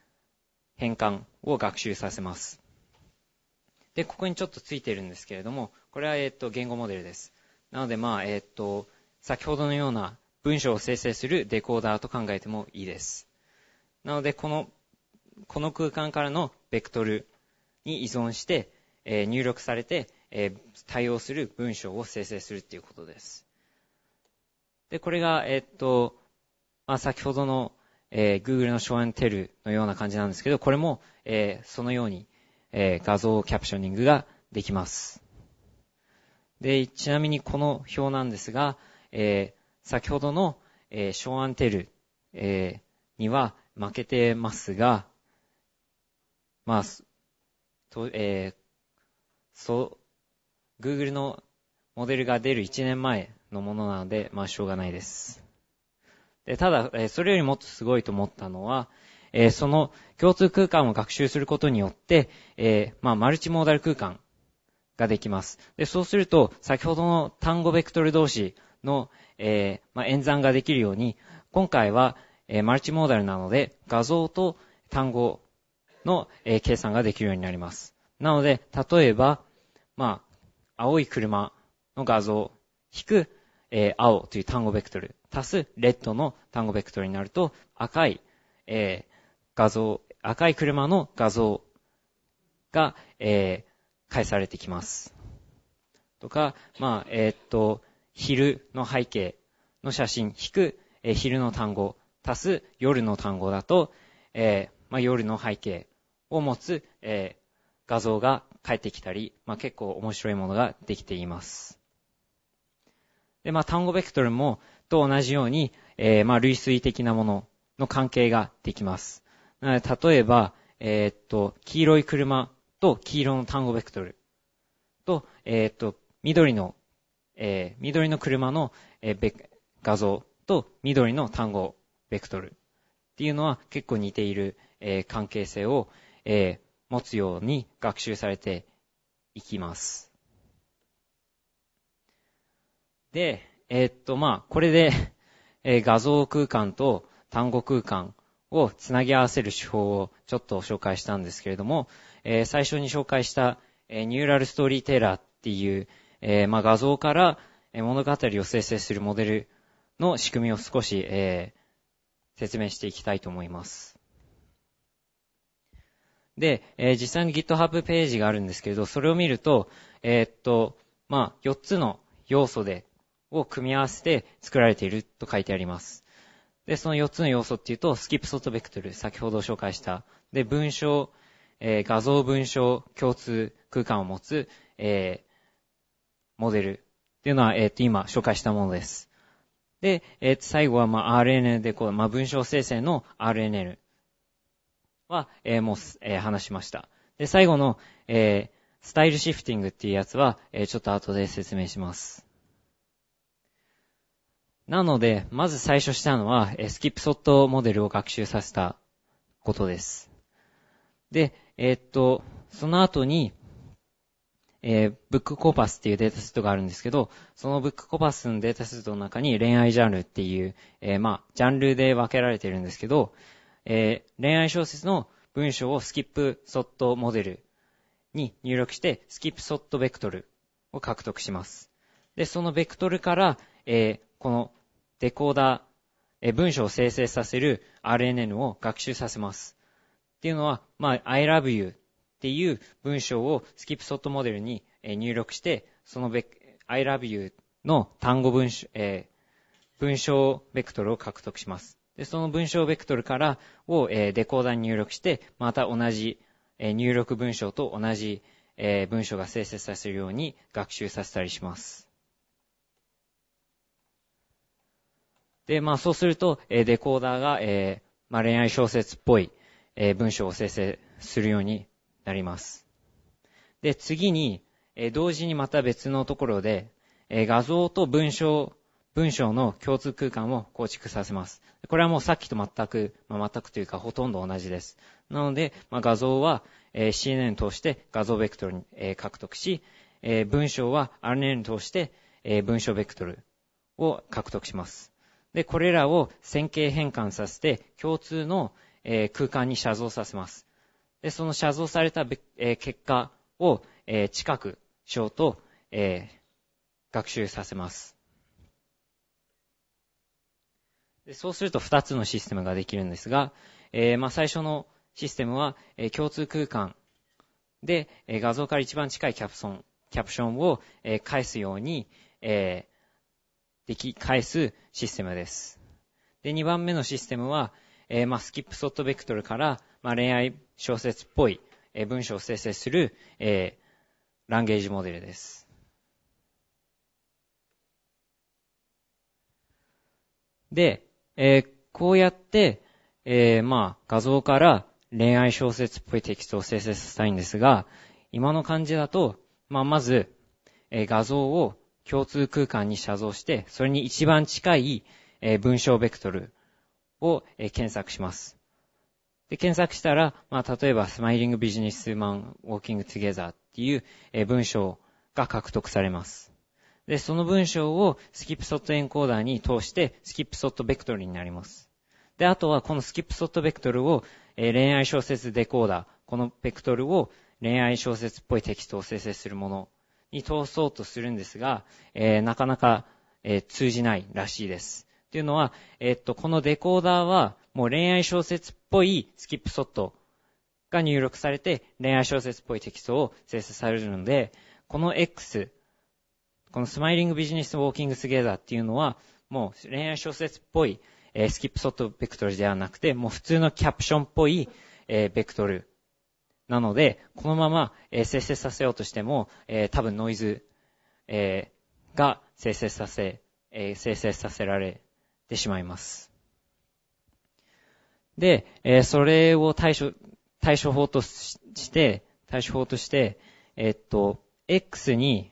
変換を学習させます。で、ここにちょっとついてるんですけれども、これは、えっと、言語モデルです。なので、まあ、えっと、先ほどのような文章を生成するデコーダーと考えてもいいです。なので、この、この空間からのベクトルに依存して、えー、入力されて、えー、対応する文章を生成するっていうことです。で、これが、えっと、まあ、先ほどの、えー、Google の Show and Tell のような感じなんですけど、これも、えー、そのようにえー、画像キャプショニングができます。で、ちなみにこの表なんですが、えー、先ほどの、えー、ショーアンテル、えー、には負けてますが、まあ、と、えー、そう、Google のモデルが出る1年前のものなので、まあ、しょうがないです。で、ただ、えー、それよりもっとすごいと思ったのは、えー、その共通空間を学習することによって、えー、まあ、マルチモーダル空間ができます。で、そうすると、先ほどの単語ベクトル同士の、えー、まあ、演算ができるように、今回は、えマルチモーダルなので、画像と単語の、え計算ができるようになります。なので、例えば、まあ、青い車の画像、引く、え青という単語ベクトル、足すレッドの単語ベクトルになると、赤い、え画像、赤い車の画像が、えー、返されてきます。とか、まあ、えー、っと、昼の背景の写真、引く、えー、昼の単語、足す夜の単語だと、えー、まあ、夜の背景を持つ、えー、画像が返ってきたり、まあ、結構面白いものができています。で、まあ、単語ベクトルもと同じように、えー、まあ、類推的なものの関係ができます。例えば、えー、っと、黄色い車と黄色の単語ベクトルと、えー、っと、緑の、えー、緑の車の、え画像と緑の単語ベクトルっていうのは結構似ている、え関係性を、え持つように学習されていきます。で、えっと、まあ、これで、画像空間と単語空間をつなぎ合わせる手法をちょっと紹介したんですけれども、えー、最初に紹介した、えー、ニューラルストーリーテーラーっていう、えー、まあ、画像から物語を生成するモデルの仕組みを少し、え説明していきたいと思います。で、え実際に GitHub ページがあるんですけれど、それを見ると、えっと、まあ、4つの要素で、を組み合わせて作られていると書いてあります。で、その4つの要素っていうと、スキップソトベクトル、先ほど紹介した。で、文章、えー、画像文章共通空間を持つ、えー、モデルっていうのは、えっ、ー、と、今紹介したものです。で、えっ、と、最後は、まあ、RNN で、こう、まあ、文章生成の RNN は、えもう、え話しました。で、最後の、えスタイルシフティングっていうやつは、えちょっと後で説明します。なので、まず最初したのは、スキップソットモデルを学習させたことです。で、えー、っと、その後に、えー、ブックコパスっていうデータセットがあるんですけど、そのブックコパスのデータセットの中に恋愛ジャンルっていう、えー、まあ、ジャンルで分けられてるんですけど、えー、恋愛小説の文章をスキップソットモデルに入力して、スキップソットベクトルを獲得します。で、そのベクトルから、えこのデコーダー、文章を生成させる RNN を学習させます。っていうのは、まあ、I love you っていう文章をスキップソットモデルに入力して、その I love you の単語文章、えー、文章ベクトルを獲得します。で、その文章ベクトルからを、デコーダーに入力して、また同じ、入力文章と同じ、文章が生成させるように学習させたりします。で、まあそうすると、えデコーダーが、えまあ恋愛小説っぽい、え文章を生成するようになります。で、次に、え同時にまた別のところで、え画像と文章、文章の共通空間を構築させます。これはもうさっきと全く、まあ、全くというかほとんど同じです。なので、まあ、画像は、えー、CNN を通して画像ベクトルに、えー、獲得し、えー、文章は RNN を通して、えー、文章ベクトルを獲得します。で、これらを線形変換させて、共通の、空間に写像させます。で、その写像された、結果を、近くしようと、学習させます。でそうすると2つのシステムができるんですが、えまあ、最初のシステムは、え共通空間で、え画像から一番近いキャプン、キャプションを、え返すように、えでき返すシステムです。で、2番目のシステムは、えー、まあ、スキップソットベクトルから、まあ、恋愛小説っぽい、えー、文章を生成する、えー、ランゲージモデルです。で、えー、こうやって、えー、まあ、画像から恋愛小説っぽいテキストを生成させたいんですが、今の感じだと、まあ、まず、えー、画像を共通空間に写像して、それに一番近い文章ベクトルを検索します。で、検索したら、まあ、例えば、スマイリングビジネスマンウォーキングトゥゲザーっていう文章が獲得されます。で、その文章をスキップソットエンコーダーに通して、スキップソットベクトルになります。で、あとはこのスキップソットベクトルを、恋愛小説デコーダー、このベクトルを恋愛小説っぽいテキストを生成するものに通そうとするんですが、えー、なかなか、えー、通じないらしいです。っていうのは、えー、っと、このデコーダーは、もう恋愛小説っぽいスキップソットが入力されて、恋愛小説っぽいテキストを生成されるので、この X、このスマイリングビジネスウォーキングスゲー e ーっていうのは、もう恋愛小説っぽい、えー、スキップソットベクトルではなくて、もう普通のキャプションっぽい、えー、ベクトルなので、このまま、えー、生成させようとしても、えー、多分ノイズ、えー、が生成させ、えー、生成させられてしまいます。で、えー、それを対処、対処法として、対処法として、えー、っと、X に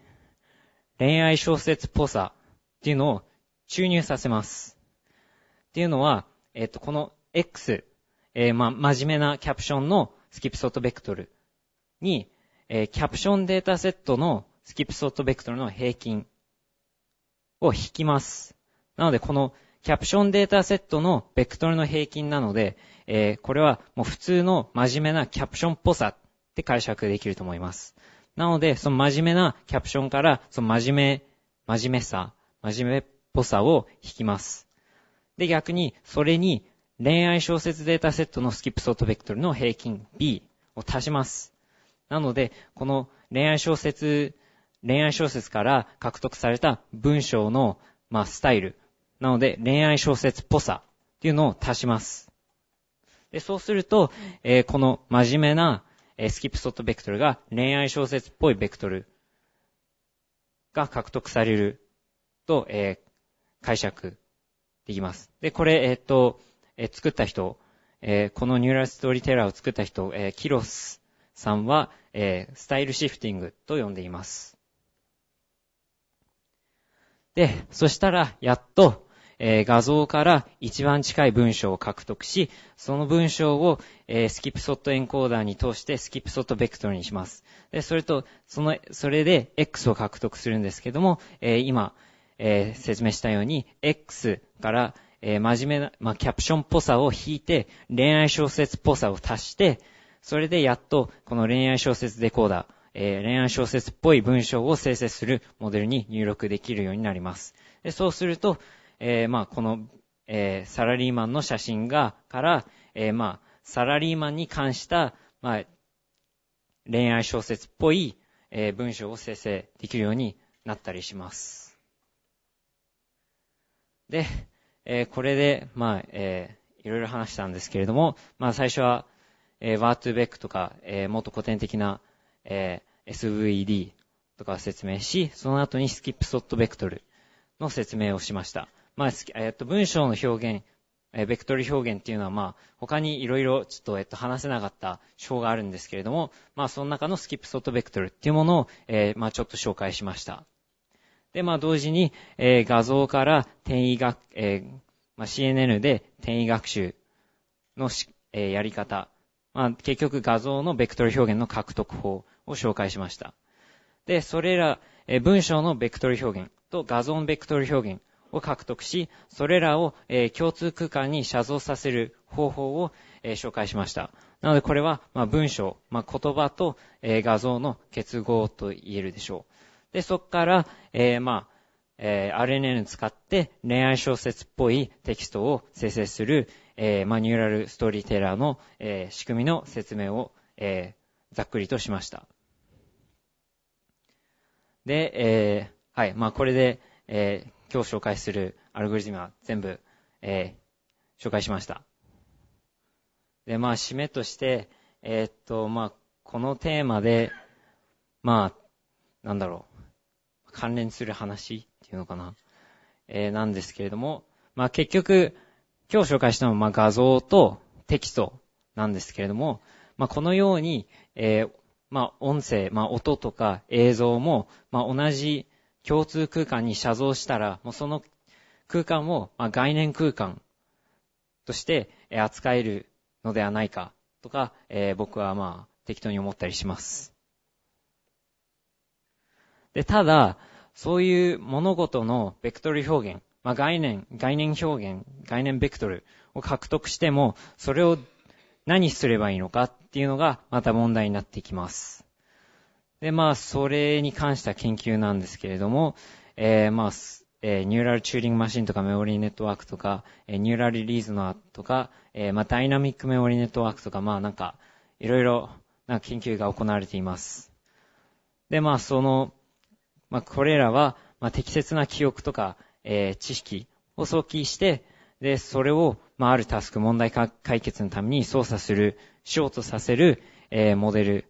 恋愛小説っぽさっていうのを注入させます。っていうのは、えー、っと、この X、えー、ま、真面目なキャプションのスキップソートベクトルに、えー、キャプションデータセットのスキップソートベクトルの平均を引きます。なので、このキャプションデータセットのベクトルの平均なので、えー、これはもう普通の真面目なキャプションっぽさって解釈できると思います。なので、その真面目なキャプションから、その真面目、真面目さ、真面目っぽさを引きます。で、逆に、それに恋愛小説データセットのスキップソートベクトルの平均 B を足します。なので、この恋愛小説、恋愛小説から獲得された文章の、まあ、スタイル。なので、恋愛小説っぽさっていうのを足します。で、そうすると、えー、この真面目な、えー、スキップソートベクトルが恋愛小説っぽいベクトルが獲得されると、えー、解釈できます。で、これ、えっ、と、え作った人、えこのニューラルストーリーテラーを作った人、えキロスさんは、えスタイルシフティングと呼んでいます。で、そしたら、やっと、え画像から一番近い文章を獲得し、その文章を、えスキップソットエンコーダーに通してスキップソットベクトルにします。で、それと、その、それで X を獲得するんですけども、え今、え説明したように、X から、えー、真面目な、まあ、キャプションっぽさを引いて、恋愛小説っぽさを足して、それでやっと、この恋愛小説デコーダー、えー、恋愛小説っぽい文章を生成するモデルに入力できるようになります。でそうすると、えー、まあ、この、えー、サラリーマンの写真が、から、えまあ、サラリーマンに関した、まあ、恋愛小説っぽい、え文章を生成できるようになったりします。で、えー、これで、まあ、えー、いろいろ話したんですけれども、まあ、最初は、えー、ワートゥーベックとか、えー、もっと古典的な、えー、SVD とかを説明し、その後にスキップソットベクトルの説明をしました。まあ、えっと、文章の表現、えー、ベクトル表現っていうのは、まあ、他にいろいろちょっと、えっと、話せなかった章があるんですけれども、まあ、その中のスキップソットベクトルっていうものを、えー、まあ、ちょっと紹介しました。で、まあ同時に、えー、画像から転移学、えー、まあ、CNN で転移学習のし、えー、やり方、まあ結局画像のベクトル表現の獲得法を紹介しました。で、それら、え文章のベクトル表現と画像のベクトル表現を獲得し、それらを、え共通空間に写像させる方法を、え紹介しました。なのでこれは、まあ、文章、まあ、言葉と、え画像の結合と言えるでしょう。で、そこから、えー、まあ、えー、RNN 使って恋愛小説っぽいテキストを生成する、えー、マニュアルストーリーテラーの、えー、仕組みの説明を、えー、ざっくりとしました。で、えー、はい、まあこれで、えー、今日紹介するアルゴリズムは全部、えー、紹介しました。で、まあ締めとして、えー、っと、まあこのテーマで、まあ、なんだろう。関連する話っていうのかな。えー、なんですけれども、まあ、結局、今日紹介したのは、まあ、画像とテキストなんですけれども、まあ、このように、えー、まあ、音声、まあ、音とか映像も、まあ、同じ共通空間に写像したら、もうその空間を、まあ、概念空間として扱えるのではないかとか、えー、僕はまあ、適当に思ったりします。で、ただ、そういう物事のベクトル表現、まあ、概念、概念表現、概念ベクトルを獲得しても、それを何すればいいのかっていうのがまた問題になってきます。で、まあ、それに関した研究なんですけれども、えー、まあ、えニューラルチューリングマシンとかメモリーネットワークとか、えニューラルリーズナーとか、えまあ、ダイナミックメモリーネットワークとか、まあ、なんか、いろいろ、な研究が行われています。で、まあ、その、まあ、これらは、まあ、適切な記憶とか、えー、知識を想起して、で、それを、まあ、あるタスク、問題解決のために操作する、しようとさせる、えー、モデル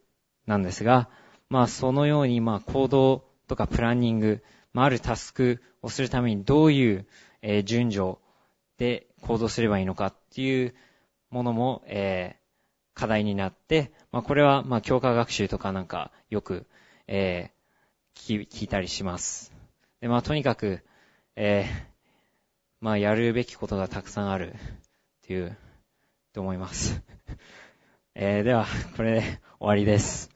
なんですが、まあ、そのように、まあ、行動とかプランニング、まあ、あるタスクをするためにどういう、えー、順序で行動すればいいのかっていうものも、えー、課題になって、まあ、これは、ま教科学習とかなんかよく、えー、聞いたりします。で、まあとにかく、えー、まあやるべきことがたくさんあるっていう、と思います。えー、では、これで終わりです。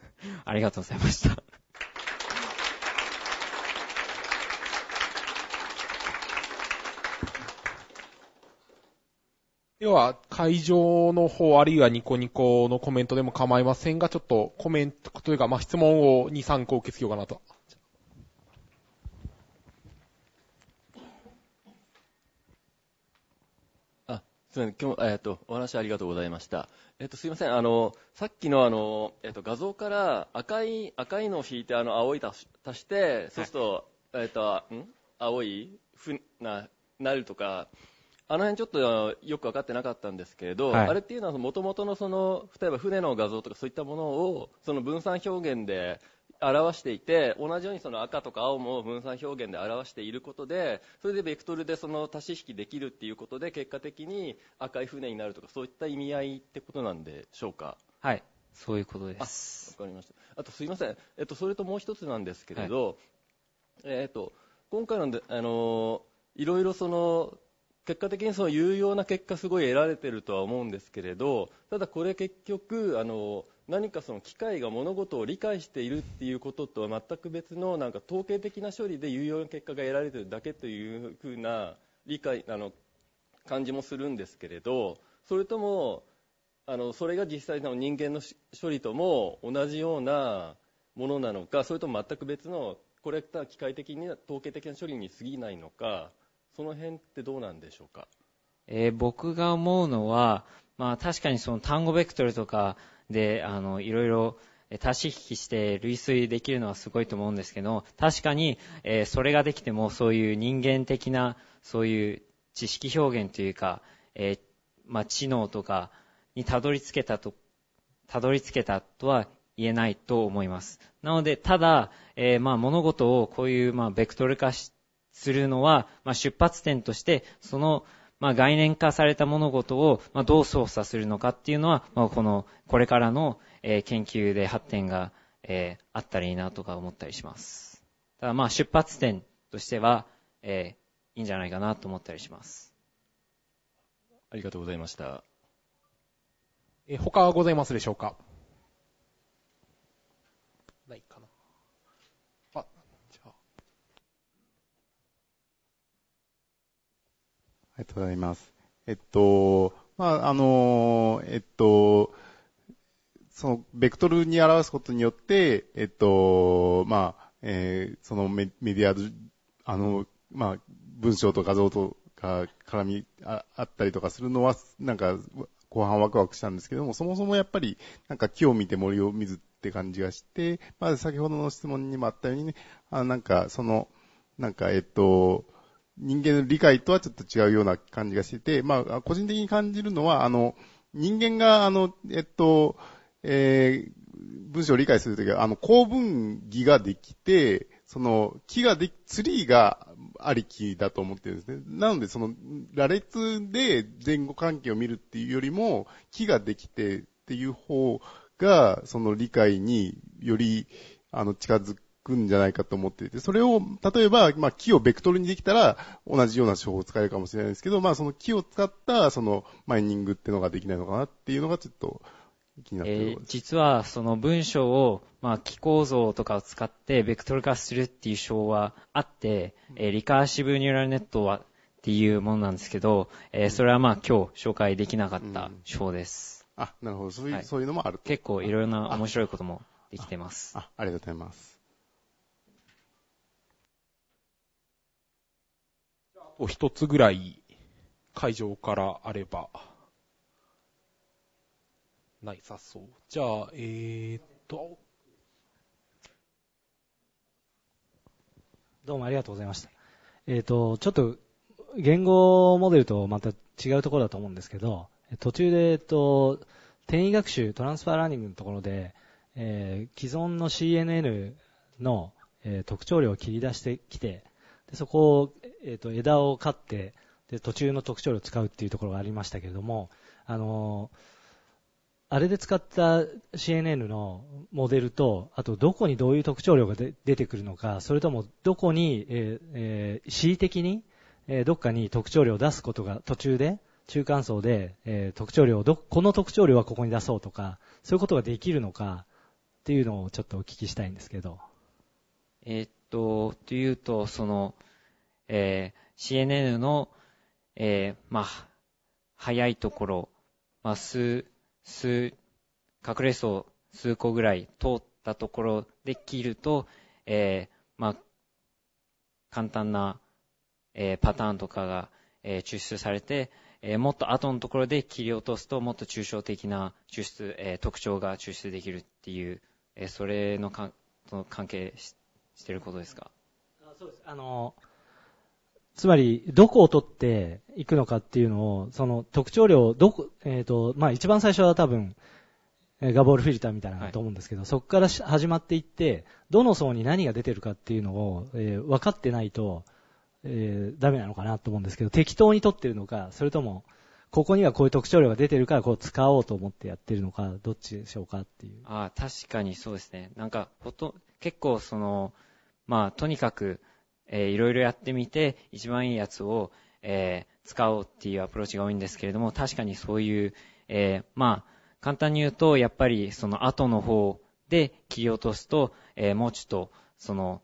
ありがとうございました。では、会場の方、あるいはニコニコのコメントでも構いませんが、ちょっとコメントというか、まあ、質問を2、3個受け付けようかなとすみません、今日、えっ、ー、と、お話ありがとうございました。えっ、ー、と、すみません、あの、さっきのあの、えっ、ー、と、画像から赤い、赤いのを引いて、あの、青い足足して、そうすると、はい、えっ、と、ん青いふな、なるとか、あの辺ちょっとよく分かってなかったんですけれど、はい、あれっていうのはもともとのその例えば船の画像とかそういったものをその分散表現で表していて同じようにその赤とか青も分散表現で表していることでそれでベクトルでその足し引きできるっていうことで結果的に赤い船になるとかそういった意味合いってことなんでしょうかはいそういうことですわかりましたあとすいません、えっと、それともう一つなんですけれど、はい、えー、っと今回のであのいろいろその結果的にその有用な結果すごい得られてるとは思うんですけれどただこれ結局あの何かその機械が物事を理解しているっていうこととは全く別のなんか統計的な処理で有用な結果が得られてるだけというふうな理解あの感じもするんですけれどそれともあのそれが実際の人間の処理とも同じようなものなのかそれとも全く別のこれは機械的に統計的な処理に過ぎないのかその辺ってどうなんでしょうか、えー、僕が思うのは、まあ、確かにその単語ベクトルとかで、あの、いろいろ、足し引きして類推できるのはすごいと思うんですけど、確かに、えー、それができても、そういう人間的な、そういう知識表現というか、えー、まあ、知能とかにたどり着けたと、たどり着けたとは言えないと思います。なので、ただ、えー、まあ、物事をこういう、まあ、ベクトル化するのは、まあ、出発点として、その、まあ、概念化された物事を、まあ、どう操作するのかっていうのは、まあ、この、これからの、えー、研究で発展が、えー、あったらいいなとか思ったりします。ただまあ、出発点としては、えー、いいんじゃないかなと思ったりします。ありがとうございました。え他はございますでしょうかりがとうございます。えっと、まあ、あの、えっと、その、ベクトルに表すことによって、えっと、まあ、えー、そのメディア、あの、まあ、文章と画像とか絡みあったりとかするのは、なんか、後半ワクワクしたんですけども、そもそもやっぱり、なんか木を見て森を見ずって感じがして、まあ、先ほどの質問にもあったようにね、あなんか、その、なんか、えっと、人間の理解とはちょっと違うような感じがしてて、まあ、個人的に感じるのは、あの、人間が、あの、えっと、えー、文章を理解するときは、あの、公文義ができて、その、木ができ、ツリーがありきだと思ってるんですね。なので、その、羅列で前後関係を見るっていうよりも、木ができてっていう方が、その理解により、あの、近づく、くんじゃないかと思っていて、それを、例えば、まあ、木をベクトルにできたら、同じような手法を使えるかもしれないですけど、まあ、その木を使った、その、マイニングってのができないのかなっていうのが、ちょっと、気になってえー、実は、その文章を、まあ、構造とかを使って、ベクトル化するっていう手法はあって、えー、リカーシブニューラルネットは、っていうものなんですけど、えー、それはまあ今日紹介できなかった手法です。うん、あ、なるほど。そういう、はい、そういうのもある結構いろいろな面白いこともできてますああ。ありがとうございます。と一つぐらい会場からあれば、ないさそう。じゃあ、えー、っと。どうもありがとうございました。えー、っと、ちょっと、言語モデルとまた違うところだと思うんですけど、途中で、えっと、転移学習、トランスファーラーニングのところで、えー、既存の CNN の、えー、特徴量を切り出してきて、でそこをえー、と枝を刈ってで途中の特徴量を使うっていうところがありましたけれども、あのあれで使った CNN のモデルと、あとどこにどういう特徴量が出てくるのか、それともどこに、ええー、恣意的に、えー、どっかに特徴量を出すことが途中で、中間層で、えー、特徴量をど、この特徴量はここに出そうとか、そういうことができるのかっていうのをちょっとお聞きしたいんですけど。えー、っと、というと、その、えー、CNN の、えー、まあ、早いところ、まあ、数、数、隠れ層数個ぐらい通ったところで切ると、えー、まあ、簡単な、えー、パターンとかが、えー、抽出されて、えー、もっと後のところで切り落とすと、もっと抽象的な抽出、えー、特徴が抽出できるっていう、えー、それのかの関係ししてることですかあそうです。あのつまり、どこを取っていくのかっていうのを、その特徴量、どこ、えっ、ー、と、まあ一番最初は多分、ガボールフィルターみたいなと思うんですけど、はい、そこから始まっていって、どの層に何が出てるかっていうのを、えー、分かってないと、えー、ダメなのかなと思うんですけど、適当に取ってるのか、それとも、ここにはこういう特徴量が出てるから、こう使おうと思ってやってるのか、どっちでしょうかっていう。ああ、確かにそうですね。なんか、ほと、結構その、まあ、とにかく、えー、いろいろやってみて、一番いいやつを、えー、使おうっていうアプローチが多いんですけれども、確かにそういう、えー、まあ、簡単に言うと、やっぱりその後の方で切り落とすと、えー、もうちょっと、その、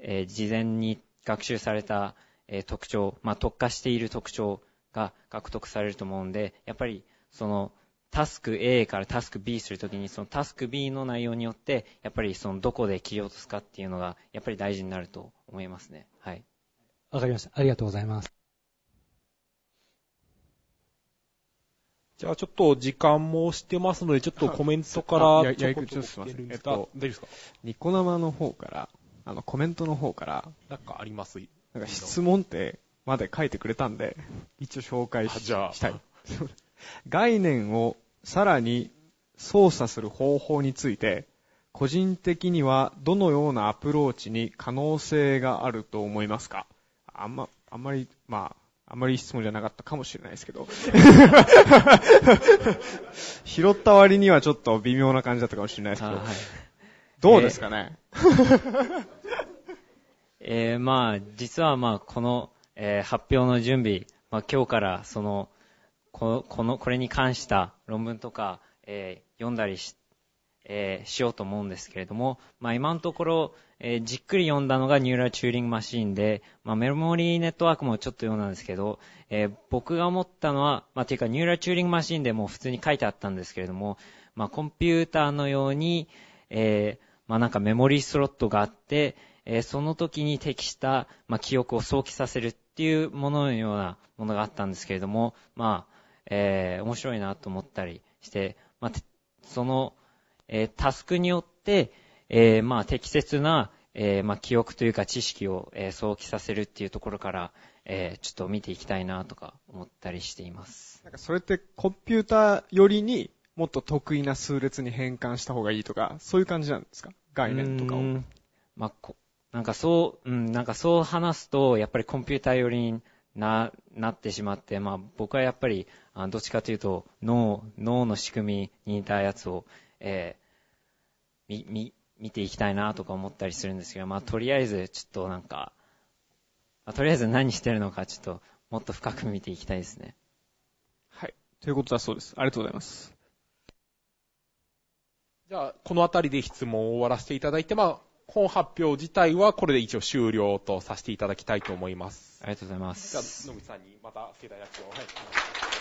えー、事前に学習された、えー、特徴、まあ、特化している特徴が獲得されると思うんで、やっぱり、その、タスク A からタスク B するときに、そのタスク B の内容によって、やっぱりそのどこで切り落とすかっていうのが、やっぱり大事になると思いますね。はい。わかりました。ありがとうございます。じゃあちょっと時間もしてますので、ちょっとコメントから、いや、いや、ちょっとすいません。えっと、大丈夫ですかニコ生の方から、あの、コメントの方から、なんかありますなんか質問ってまで書いてくれたんで、一応紹介ししたい。概念をさらに操作する方法について、個人的にはどのようなアプローチに可能性があると思いますかあんま、あんまり、まあ、あんまり質問じゃなかったかもしれないですけど。拾った割にはちょっと微妙な感じだったかもしれないですけど。はい、どうですかね、えー、まあ、実はまあ、この、えー、発表の準備、まあ、今日からその、この、これに関した論文とか、えー、読んだりし、えー、しようと思うんですけれども、まあ今のところ、えー、じっくり読んだのがニューラルチューリングマシーンで、まあメモリーネットワークもちょっと読んだんですけど、えー、僕が思ったのは、まあというかニューラルチューリングマシーンでも普通に書いてあったんですけれども、まあコンピューターのように、えー、まあなんかメモリースロットがあって、えー、その時に適した、まあ記憶を想起させるっていうもののようなものがあったんですけれども、まあえー、面白いなと思ったりして、まあ、その、えー、タスクによって、えー、まあ、適切な、えー、まあ、記憶というか知識を、えー、想起させるっていうところから、えー、ちょっと見ていきたいなとか思ったりしています。なんかそれってコンピューターよりにもっと得意な数列に変換した方がいいとか、そういう感じなんですか概念とかを。まあ、こなんかそう、うん、なんかそう話すと、やっぱりコンピューター寄りにな、なってしまって、まあ僕はやっぱりあどっちかというと脳、脳の仕組みに似たやつを、えー、み、み、見ていきたいなとか思ったりするんですけど、まあ、とりあえずちょっとなんか、まあ、とりあえず何してるのかちょっともっと深く見ていきたいですね。はい。ということだそうです。ありがとうございます。じゃあ、この辺りで質問を終わらせていただいて、まあ、本発表自体はこれで一応終了とさせていただきたいと思います。ありがとうございます。じゃあ、野口さんにまた世代役を。はい